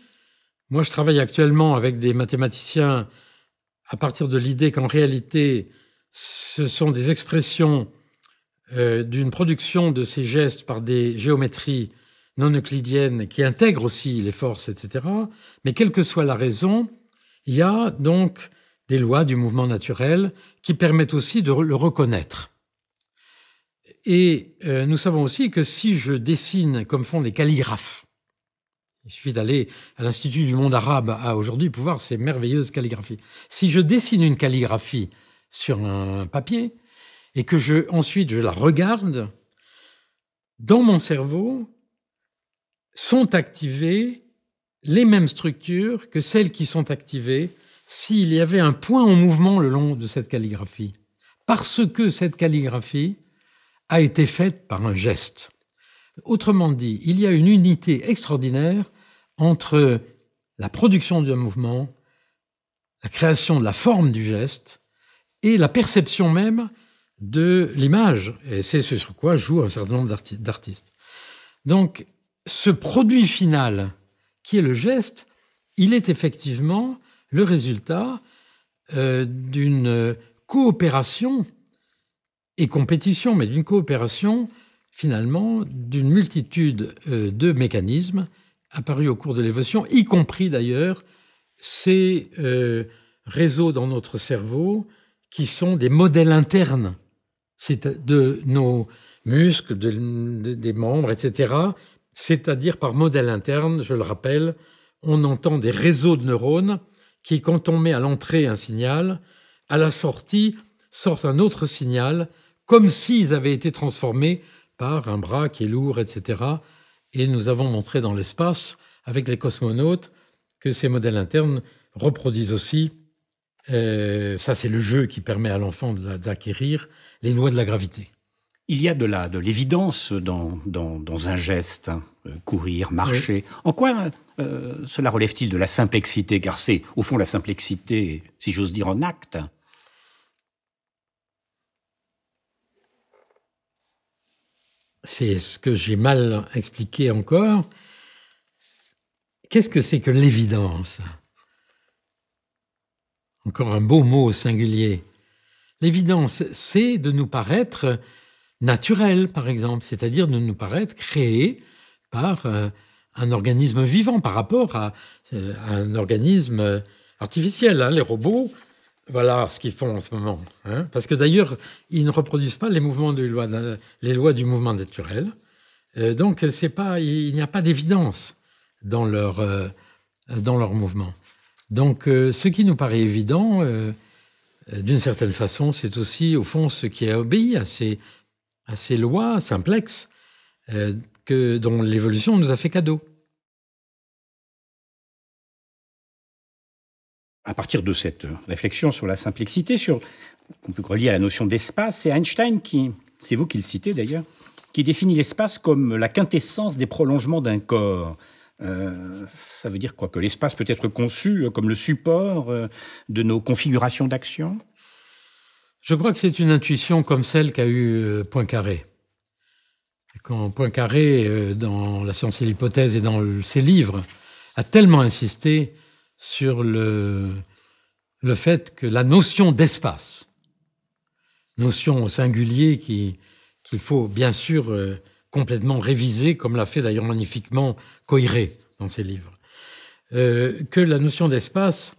Moi, je travaille actuellement avec des mathématiciens à partir de l'idée qu'en réalité, ce sont des expressions euh, d'une production de ces gestes par des géométries non euclidiennes qui intègrent aussi les forces, etc. Mais quelle que soit la raison, il y a donc des lois du mouvement naturel qui permettent aussi de le reconnaître. Et euh, nous savons aussi que si je dessine comme font les calligraphes, il suffit d'aller à l'Institut du monde arabe à aujourd'hui pour voir ces merveilleuses calligraphies. Si je dessine une calligraphie sur un papier et que je ensuite je la regarde, dans mon cerveau sont activées les mêmes structures que celles qui sont activées s'il y avait un point en mouvement le long de cette calligraphie. Parce que cette calligraphie a été faite par un geste. Autrement dit, il y a une unité extraordinaire entre la production d'un mouvement, la création de la forme du geste et la perception même de l'image. Et c'est ce sur quoi joue un certain nombre d'artistes. Donc, ce produit final, qui est le geste, il est effectivement le résultat euh, d'une coopération et compétition, mais d'une coopération finalement d'une multitude euh, de mécanismes apparus au cours de l'évolution, y compris d'ailleurs ces euh, réseaux dans notre cerveau qui sont des modèles internes de nos muscles, des membres, etc. C'est-à-dire par modèle interne, je le rappelle, on entend des réseaux de neurones qui, quand on met à l'entrée un signal, à la sortie sortent un autre signal, comme s'ils avaient été transformés par un bras qui est lourd, etc. Et nous avons montré dans l'espace, avec les cosmonautes, que ces modèles internes reproduisent aussi euh, ça c'est le jeu qui permet à l'enfant d'acquérir les lois de la gravité. Il y a de de l'évidence dans, un geste, hein. euh, courir, marcher. En quoi euh, cela relève-t-il de la simplexité Car c'est au fond la simplexité, si j'ose dire, en acte. C'est ce que j'ai mal expliqué encore. Qu'est-ce que c'est que l'évidence encore un beau mot singulier. L'évidence, c'est de nous paraître naturel, par exemple, c'est-à-dire de nous paraître créé par euh, un organisme vivant par rapport à, euh, un organisme euh, artificiel. Hein, les robots, voilà ce qu'ils font en ce moment. Hein. parce que d'ailleurs, ils ne reproduisent pas les, mouvements de loi, les lois du mouvement naturel. donc, pas, il n'y a pas d'évidence dans leur, dans leur mouvement. Donc, euh, ce qui nous paraît évident, euh, euh, d'une certaine façon, c'est aussi, au fond, ce qui a obéi à ces, lois simplexes dont l'évolution nous a fait cadeau. À partir de cette réflexion sur la simplexité, sur qu'on peut relier à la notion d'espace, c'est Einstein qui, c'est vous qui le citez d'ailleurs, qui définit l'espace comme la quintessence des prolongements d'un corps. Euh, ça veut dire quoi Que l'espace peut être conçu euh, comme le support euh, de nos configurations d'action Je crois que c'est une intuition comme celle qu'a eue Poincaré. Quand Poincaré, dans La science et l'hypothèse et dans ses livres, a tellement insisté sur le, le fait que la notion d'espace, notion au singulier qu'il faut bien sûr complètement révisé, comme l'a fait d'ailleurs magnifiquement Coiré dans ses livres, euh, que la notion d'espace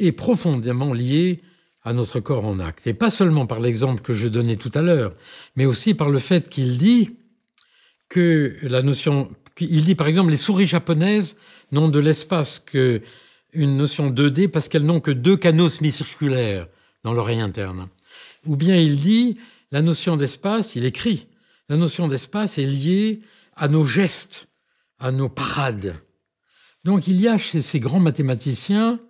est profondément liée à notre corps en acte. Et pas seulement par l'exemple que je donnais tout à l'heure, mais aussi par le fait qu'il dit que la notion... Il dit par exemple les souris japonaises n'ont de l'espace que une notion 2D parce qu'elles n'ont que deux canaux semi-circulaires dans l'oreille interne. Ou bien il dit la notion d'espace, il écrit, la notion d'espace est liée à nos gestes, à nos parades. Donc il y a chez ces grands mathématiciens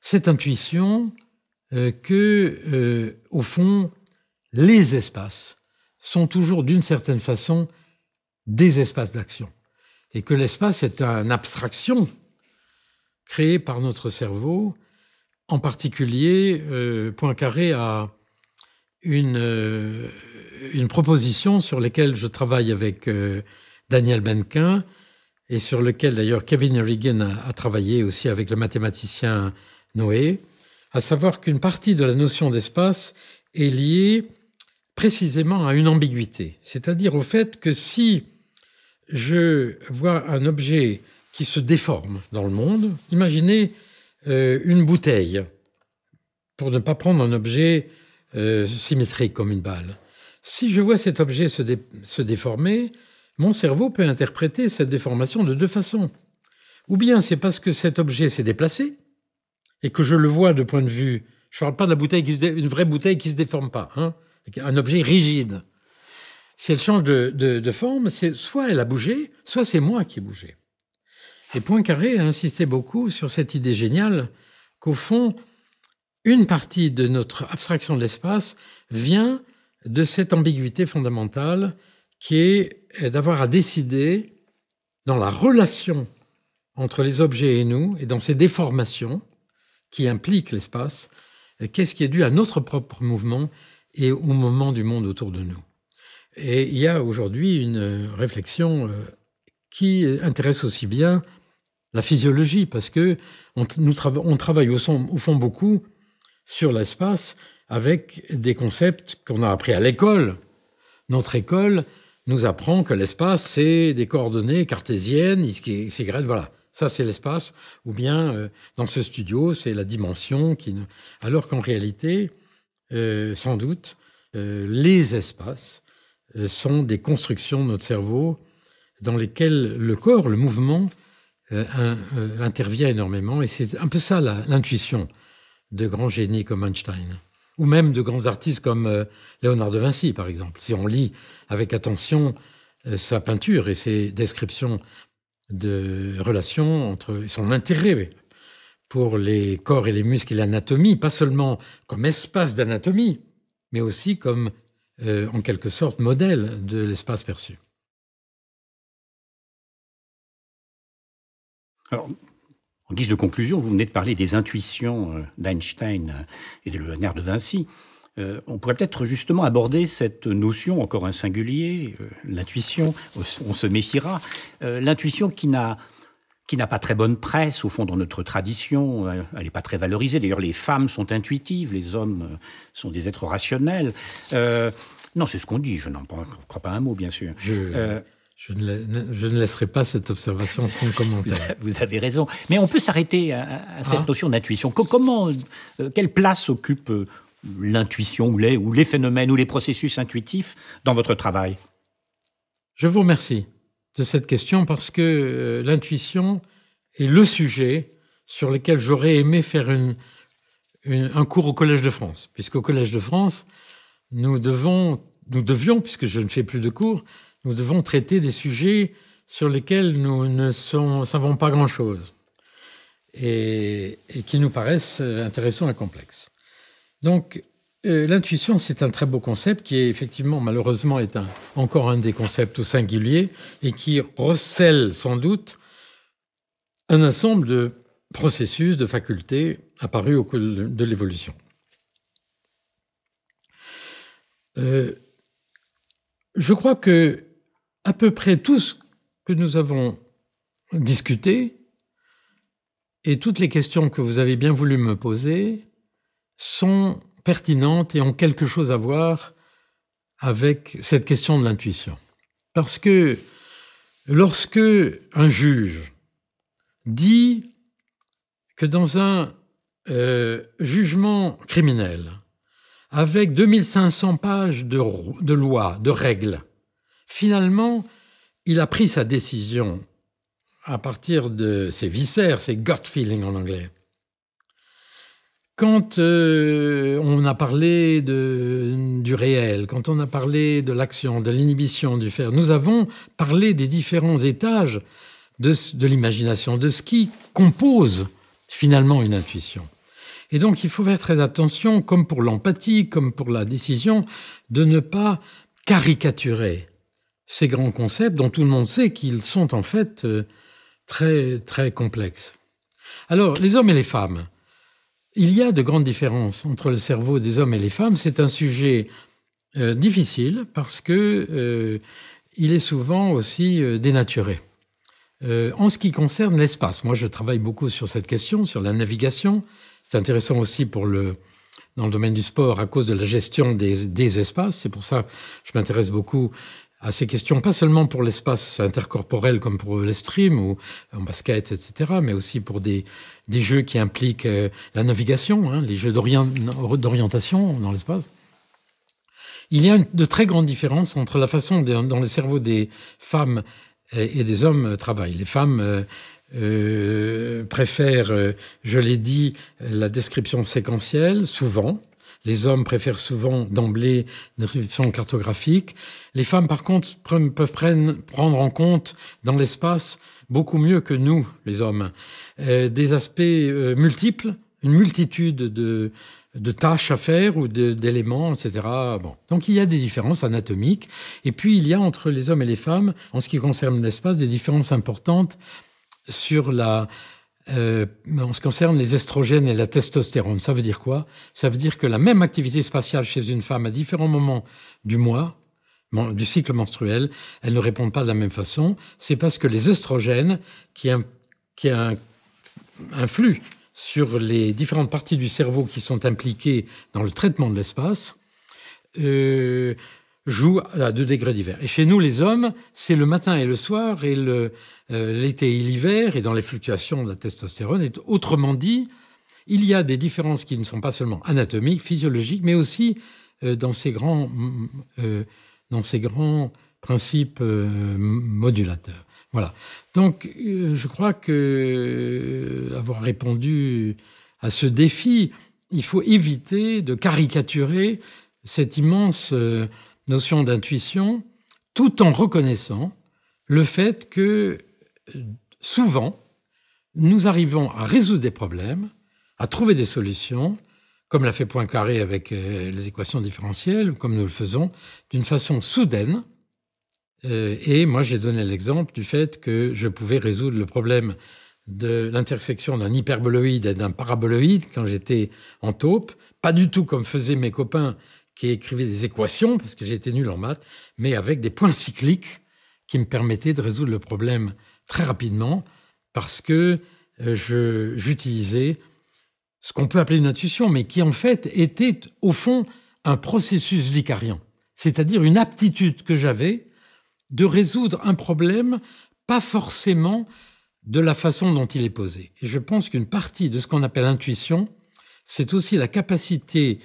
cette intuition euh, que, euh, au fond, les espaces sont toujours d'une certaine façon des espaces d'action. Et que l'espace est une abstraction créée par notre cerveau. En particulier, euh, Poincaré a euh, une, proposition sur laquelle je travaille avec euh, Daniel Benkin et sur lequel d'ailleurs Kevin Regan a, travaillé aussi avec le mathématicien Noé, à savoir qu'une partie de la notion d'espace est liée précisément à une ambiguïté, c'est-à-dire au fait que si je vois un objet qui se déforme dans le monde, imaginez euh, une bouteille, pour ne pas prendre un objet euh, symétrique comme une balle. Si je vois cet objet se, déformer, mon cerveau peut interpréter cette déformation de deux façons. Ou bien c'est parce que cet objet s'est déplacé et que je le vois de point de vue. Je ne parle pas de la bouteille qui ne une vraie bouteille qui se déforme pas, hein, un objet rigide. Si elle change de, de forme, c'est soit elle a bougé, soit c'est moi qui ai bougé. Et Poincaré a insisté beaucoup sur cette idée géniale qu'au fond, une partie de notre abstraction de l'espace vient de cette ambiguïté fondamentale qui est euh, d'avoir à décider dans la relation entre les objets et nous et dans ces déformations qui impliquent l'espace, euh, qu'est-ce qui est dû à notre propre mouvement et au mouvement du monde autour de nous. Et il y a aujourd'hui une réflexion euh, qui intéresse aussi bien la physiologie, parce que nous on travaille au, fond beaucoup sur l'espace avec des concepts qu'on a appris à l'école. Notre école nous apprend que l'espace, c'est des coordonnées cartésiennes, c'est y, voilà. Ça, c'est l'espace. Ou bien, euh, dans ce studio, c'est la dimension. Qui... Alors qu'en réalité, euh, sans doute, euh, les espaces sont des constructions de notre cerveau dans lesquelles le corps, le mouvement, intervient énormément. Et c'est un peu ça l'intuition de grands génies comme Einstein, ou même de grands artistes comme euh, Léonard de Vinci, par exemple. Si on lit avec attention euh, sa peinture et ses descriptions de relations entre son intérêt pour les corps et les muscles et l'anatomie, pas seulement comme espace d'anatomie, mais aussi comme, euh, en quelque sorte, modèle de l'espace perçu. Alors, en guise de conclusion, vous venez de parler des intuitions euh, d'Einstein euh, et de Léonard de Vinci. Euh, on pourrait peut-être justement aborder cette notion, encore un singulier, l'intuition, on se méfiera, l'intuition qui n'a qui n'a pas très bonne presse, au fond, dans notre tradition. Elle n'est pas très valorisée. D'ailleurs, les femmes sont intuitives, les hommes sont des êtres rationnels. non, c'est ce qu'on dit, je n'en crois pas un mot, bien sûr. Je ne, laisserai pas cette observation sans commentaire. Vous avez raison. Mais on peut s'arrêter à, cette ah. notion d'intuition. Comment, euh, quelle place occupe euh, l'intuition ou les, ou les phénomènes ou les processus intuitifs dans votre travail Je vous remercie de cette question parce que euh, l'intuition est le sujet sur lequel j'aurais aimé faire une, un cours au Collège de France, puisqu'au Collège de France, nous devons, nous devions, puisque je ne fais plus de cours, nous devons traiter des sujets sur lesquels nous ne savons pas grand-chose et, qui nous paraissent euh, intéressants et complexes. Donc, euh, l'intuition, c'est un très beau concept qui, est effectivement, malheureusement, est encore un des concepts au singulier et qui recèle sans doute un ensemble de processus, de facultés apparus au cours de l'évolution. Euh, je crois que à peu près tout ce que nous avons discuté et toutes les questions que vous avez bien voulu me poser sont pertinentes et ont quelque chose à voir avec cette question de l'intuition. Parce que lorsque un juge dit que dans un euh, jugement criminel, avec 2500 pages de, de lois, de règles, Finalement, il a pris sa décision à partir de ses viscères, ses gut feelings en anglais. Quand euh, on a parlé du réel, quand on a parlé de l'action, de l'inhibition du faire, nous avons parlé des différents étages de l'imagination, de ce qui compose finalement une intuition. Et donc il faut faire très attention, comme pour l'empathie, comme pour la décision, de ne pas caricaturer ces grands concepts dont tout le monde sait qu'ils sont en fait euh, très, très complexes. Alors, les hommes et les femmes. Il y a de grandes différences entre le cerveau des hommes et les femmes. C'est un sujet euh, difficile parce que euh, il est souvent aussi dénaturé. en ce qui concerne l'espace, moi je travaille beaucoup sur cette question, sur la navigation. C'est intéressant aussi pour le, dans le domaine du sport à cause de la gestion des, des espaces. C'est pour ça que je m'intéresse beaucoup à ces questions, pas seulement pour l'espace intercorporel comme pour les streams ou en basket, etc., mais aussi pour des, des jeux qui impliquent euh, la navigation, hein, les jeux d'orientation dans l'espace. Il y a de très grandes différences entre la façon dont les cerveaux des femmes euh, et, des hommes euh, travaillent. Les femmes euh, préfèrent, je l'ai dit, la description séquentielle, souvent, les hommes préfèrent souvent d'emblée une description cartographique. Les femmes, par contre, peuvent prendre en compte dans l'espace beaucoup mieux que nous, les hommes, euh, des aspects euh, multiples, une multitude de, de tâches à faire ou d'éléments, etc. Bon. Donc il y a des différences anatomiques. Et puis il y a entre les hommes et les femmes, en ce qui concerne l'espace, des différences importantes sur la, euh, en ce qui concerne les estrogènes et la testostérone, ça veut dire quoi Ça veut dire que la même activité spatiale chez une femme à différents moments du mois, du cycle menstruel, elle ne répond pas de la même façon. C'est parce que les estrogènes, qui, qui flux sur les différentes parties du cerveau qui sont impliquées dans le traitement de l'espace, euh, joue à deux degrés divers. Et chez nous, les hommes, c'est le matin et le soir, et euh, l'été et l'hiver, et dans les fluctuations de la testostérone. autrement dit, il y a des différences qui ne sont pas seulement anatomiques, physiologiques, mais aussi euh, dans ces grands, euh, dans ces grands principes modulateurs. Voilà. Donc, je crois que avoir répondu à ce défi, il faut éviter de caricaturer cette immense notion d'intuition, tout en reconnaissant le fait que euh, souvent, nous arrivons à résoudre des problèmes, à trouver des solutions, comme l'a fait Poincaré avec euh, les équations différentielles, comme nous le faisons, d'une façon soudaine. Euh, et moi, j'ai donné l'exemple du fait que je pouvais résoudre le problème de l'intersection d'un hyperboloïde et d'un paraboloïde quand j'étais en taupe, pas du tout comme faisaient mes copains qui écrivait des équations, parce que j'étais nul en maths, mais avec des points cycliques qui me permettaient de résoudre le problème très rapidement, parce que euh, j'utilisais ce qu'on peut appeler une intuition, mais qui en fait était au fond un processus vicariant, c'est-à-dire une aptitude que j'avais de résoudre un problème pas forcément de la façon dont il est posé. Et je pense qu'une partie de ce qu'on appelle intuition, c'est aussi la capacité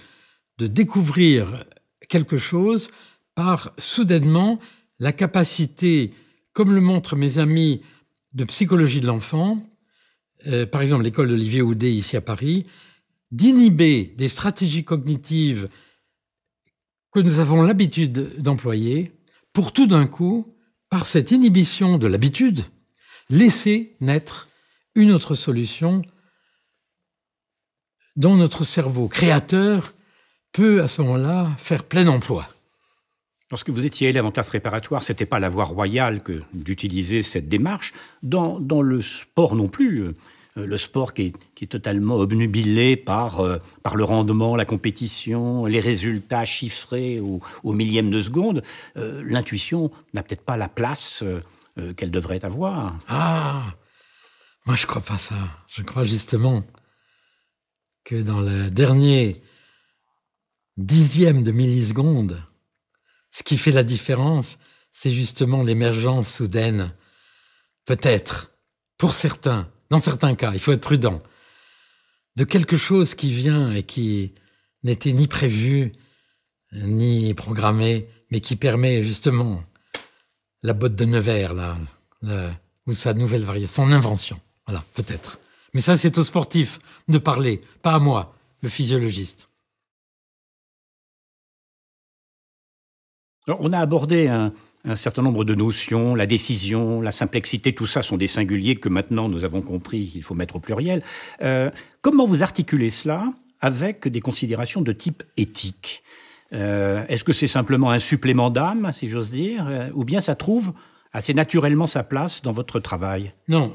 de découvrir quelque chose par soudainement la capacité, comme le montrent mes amis de psychologie de l'enfant, euh, par exemple l'école d'Olivier Houdet ici à Paris, d'inhiber des stratégies cognitives que nous avons l'habitude d'employer pour tout d'un coup, par cette inhibition de l'habitude, laisser naître une autre solution dont notre cerveau créateur peut à ce moment-là faire plein emploi. Lorsque vous étiez élève en classe réparatoire, c'était pas la voie royale que d'utiliser cette démarche. Dans, dans, le sport non plus, euh, le sport qui est, totalement obnubilé par, euh, par le rendement, la compétition, les résultats chiffrés au, au millième de seconde, euh, l'intuition n'a peut-être pas la place qu'elle devrait avoir. Ah Moi, je crois pas ça. Je crois justement que dans le dernier dixième de milliseconde. Ce qui fait la différence, c'est justement l'émergence soudaine, peut-être, pour certains, dans certains cas, il faut être prudent, de quelque chose qui vient et qui n'était ni prévu, ni programmé, mais qui permet justement la botte de Nevers, là, ou sa nouvelle variété, son invention. Voilà, peut-être. Mais ça, c'est au sportif de parler, pas à moi, le physiologiste. on a abordé un, certain nombre de notions, la décision, la simplexité, tout ça sont des singuliers que maintenant nous avons compris qu'il faut mettre au pluriel. Euh, comment vous articulez cela avec des considérations de type éthique euh, Est-ce que c'est simplement un supplément d'âme, si j'ose dire, euh, ou bien ça trouve assez naturellement sa place dans votre travail Non,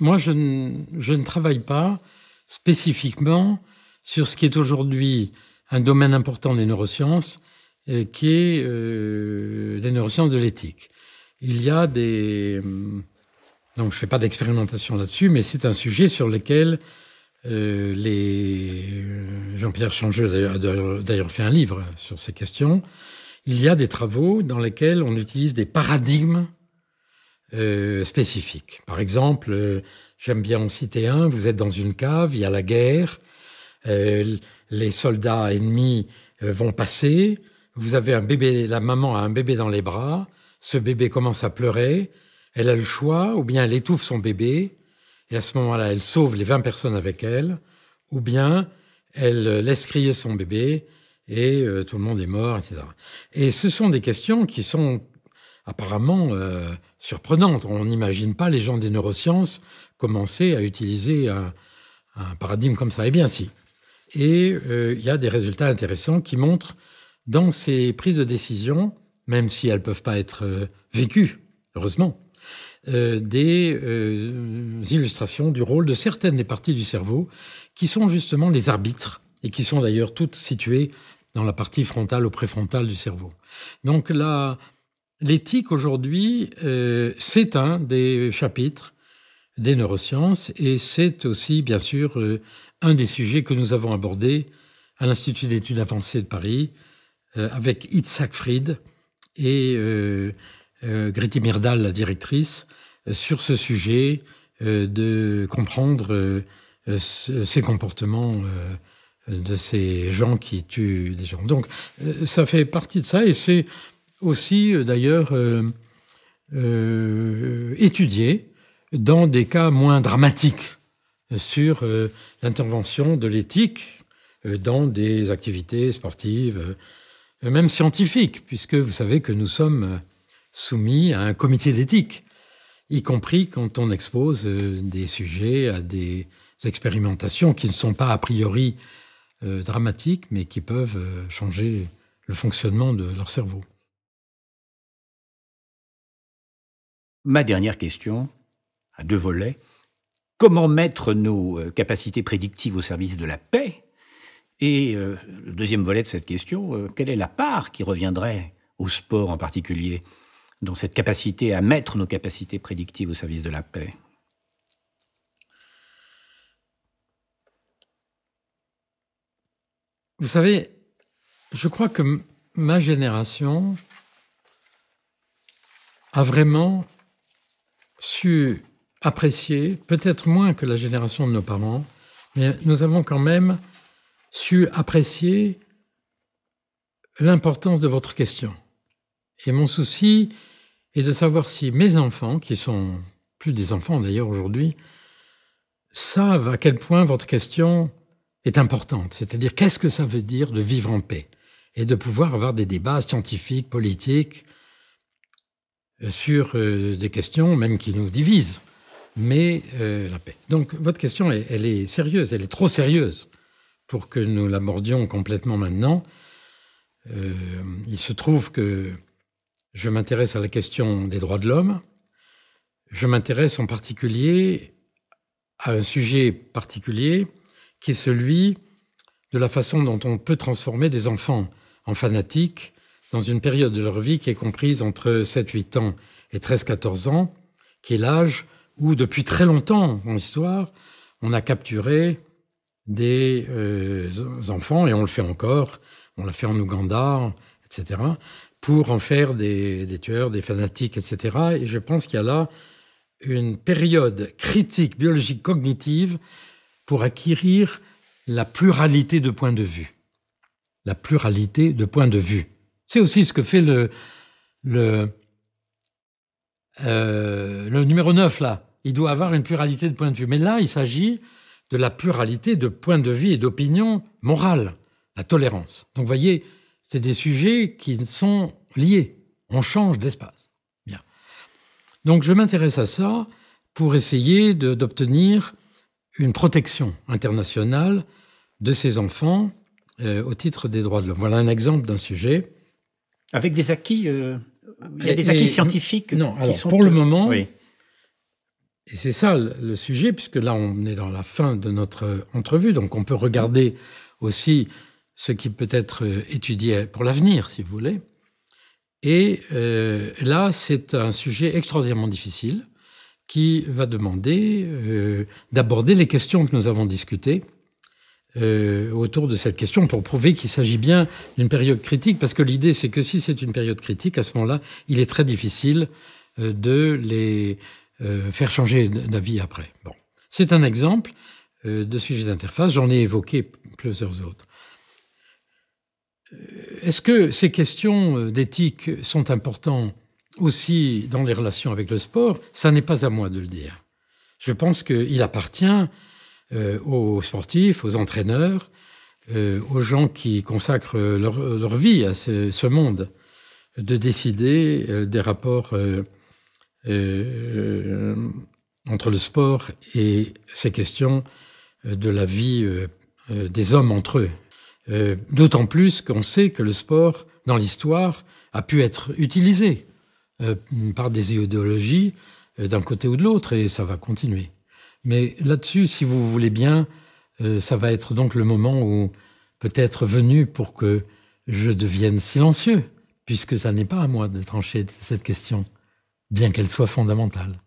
moi je ne, travaille pas spécifiquement sur ce qui est aujourd'hui un domaine important des neurosciences, euh, qui est euh, des neurosciences de l'éthique. Il y a des... Hum, donc je ne fais pas d'expérimentation là-dessus, mais c'est un sujet sur lequel euh, les... Euh, Jean-Pierre Changeux a d'ailleurs fait un livre sur ces questions. Il y a des travaux dans lesquels on utilise des paradigmes spécifiques. Par exemple, j'aime bien en citer un, vous êtes dans une cave, il y a la guerre, les soldats ennemis vont passer, vous avez un bébé, la maman a un bébé dans les bras, ce bébé commence à pleurer, elle a le choix, ou bien elle étouffe son bébé, et à ce moment-là, elle sauve les 20 personnes avec elle, ou bien elle euh, laisse crier son bébé et euh, tout le monde est mort, etc. Et ce sont des questions qui sont apparemment euh, surprenantes. On n'imagine pas les gens des neurosciences commencer à utiliser un, paradigme comme ça. Eh bien si. Et il y a des résultats intéressants qui montrent dans ces prises de décision, même si elles ne peuvent pas être euh, vécues, heureusement, euh, des euh, illustrations du rôle de certaines des parties du cerveau qui sont justement les arbitres et qui sont d'ailleurs toutes situées dans la partie frontale ou préfrontale du cerveau. Donc l'éthique aujourd'hui, c'est un des chapitres des neurosciences et c'est aussi bien sûr un des sujets que nous avons abordés à l'Institut d'études avancées de Paris euh, avec Itzhak Fried et euh, euh Gritti Myrdal, la directrice, euh, sur ce sujet de comprendre ces comportements de ces gens qui tuent des gens. Donc ça fait partie de ça et c'est aussi d'ailleurs étudié dans des cas moins dramatiques sur l'intervention de l'éthique dans des activités sportives, euh, même scientifique, puisque vous savez que nous sommes euh, soumis à un comité d'éthique, y compris quand on expose euh, des sujets à des expérimentations qui ne sont pas a priori dramatiques, mais qui peuvent changer le fonctionnement de leur cerveau. Ma dernière question, à deux volets, comment mettre nos capacités prédictives au service de la paix et euh, le deuxième volet de cette question, euh, quelle est la part qui reviendrait au sport en particulier dans cette capacité à mettre nos capacités prédictives au service de la paix Vous savez, je crois que ma génération a vraiment su apprécier, peut-être moins que la génération de nos parents, mais nous avons quand même su apprécier l'importance de votre question. Et mon souci est de savoir si mes enfants, qui sont plus des enfants d'ailleurs aujourd'hui, savent à quel point votre question est importante. C'est-à-dire qu'est-ce que ça veut dire de vivre en paix et de pouvoir avoir des débats scientifiques, politiques, euh, sur euh, des questions même qui nous divisent, mais euh, la paix. Donc votre question, elle est sérieuse, elle est trop sérieuse pour que nous l'abordions complètement maintenant. Euh, il se trouve que je m'intéresse à la question des droits de l'homme. Je m'intéresse en particulier à un sujet particulier qui est celui de la façon dont on peut transformer des enfants en fanatiques dans une période de leur vie qui est comprise entre 7-8 ans et 13-14 ans, qui est l'âge où, depuis très longtemps en histoire, on a capturé des euh, enfants, et on le fait encore, on l'a fait en Ouganda, etc., pour en faire des, tueurs, des fanatiques, etc. Et je pense qu'il y a là une période critique biologique cognitive pour acquérir la pluralité de points de vue. La pluralité de points de vue. C'est aussi ce que fait le, le, euh, le numéro 9, là. Il doit avoir une pluralité de points de vue. Mais là, il s'agit de la pluralité de points de vue et d'opinions morales, la tolérance. Donc voyez, c'est des sujets qui sont liés. On change d'espace. Bien. Donc je m'intéresse à ça pour essayer d'obtenir une protection internationale de ces enfants euh, au titre des droits de l'homme. Voilà un exemple d'un sujet. Avec des acquis, euh, euh, des acquis scientifiques. Non, pour le moment, et c'est ça le sujet, puisque là, on est dans la fin de notre euh, entrevue, donc on peut regarder aussi ce qui peut être euh, étudié pour l'avenir, si vous voulez. Et euh, là, c'est un sujet extraordinairement difficile qui va demander d'aborder les questions que nous avons discutées autour de cette question pour prouver qu'il s'agit bien d'une période critique, parce que l'idée, c'est que si c'est une période critique, à ce moment-là, il est très difficile de les euh, faire changer d'avis après. Bon. C'est un exemple euh, de sujet d'interface, j'en ai évoqué plusieurs autres. Euh, est-ce que ces questions d'éthique sont importantes aussi dans les relations avec le sport Ça n'est pas à moi de le dire. Je pense qu'il appartient aux sportifs, aux entraîneurs, aux gens qui consacrent leur, vie à ce, monde, de décider des rapports euh, entre le sport et ces questions euh, de la vie euh, des hommes entre eux. D'autant plus qu'on sait que le sport, dans l'histoire, a pu être utilisé par des idéologies d'un côté ou de l'autre, et ça va continuer. Mais là-dessus, si vous voulez bien, ça va être donc le moment où peut-être venu pour que je devienne silencieux, puisque ça n'est pas à moi de trancher cette question bien qu'elle soit fondamentale.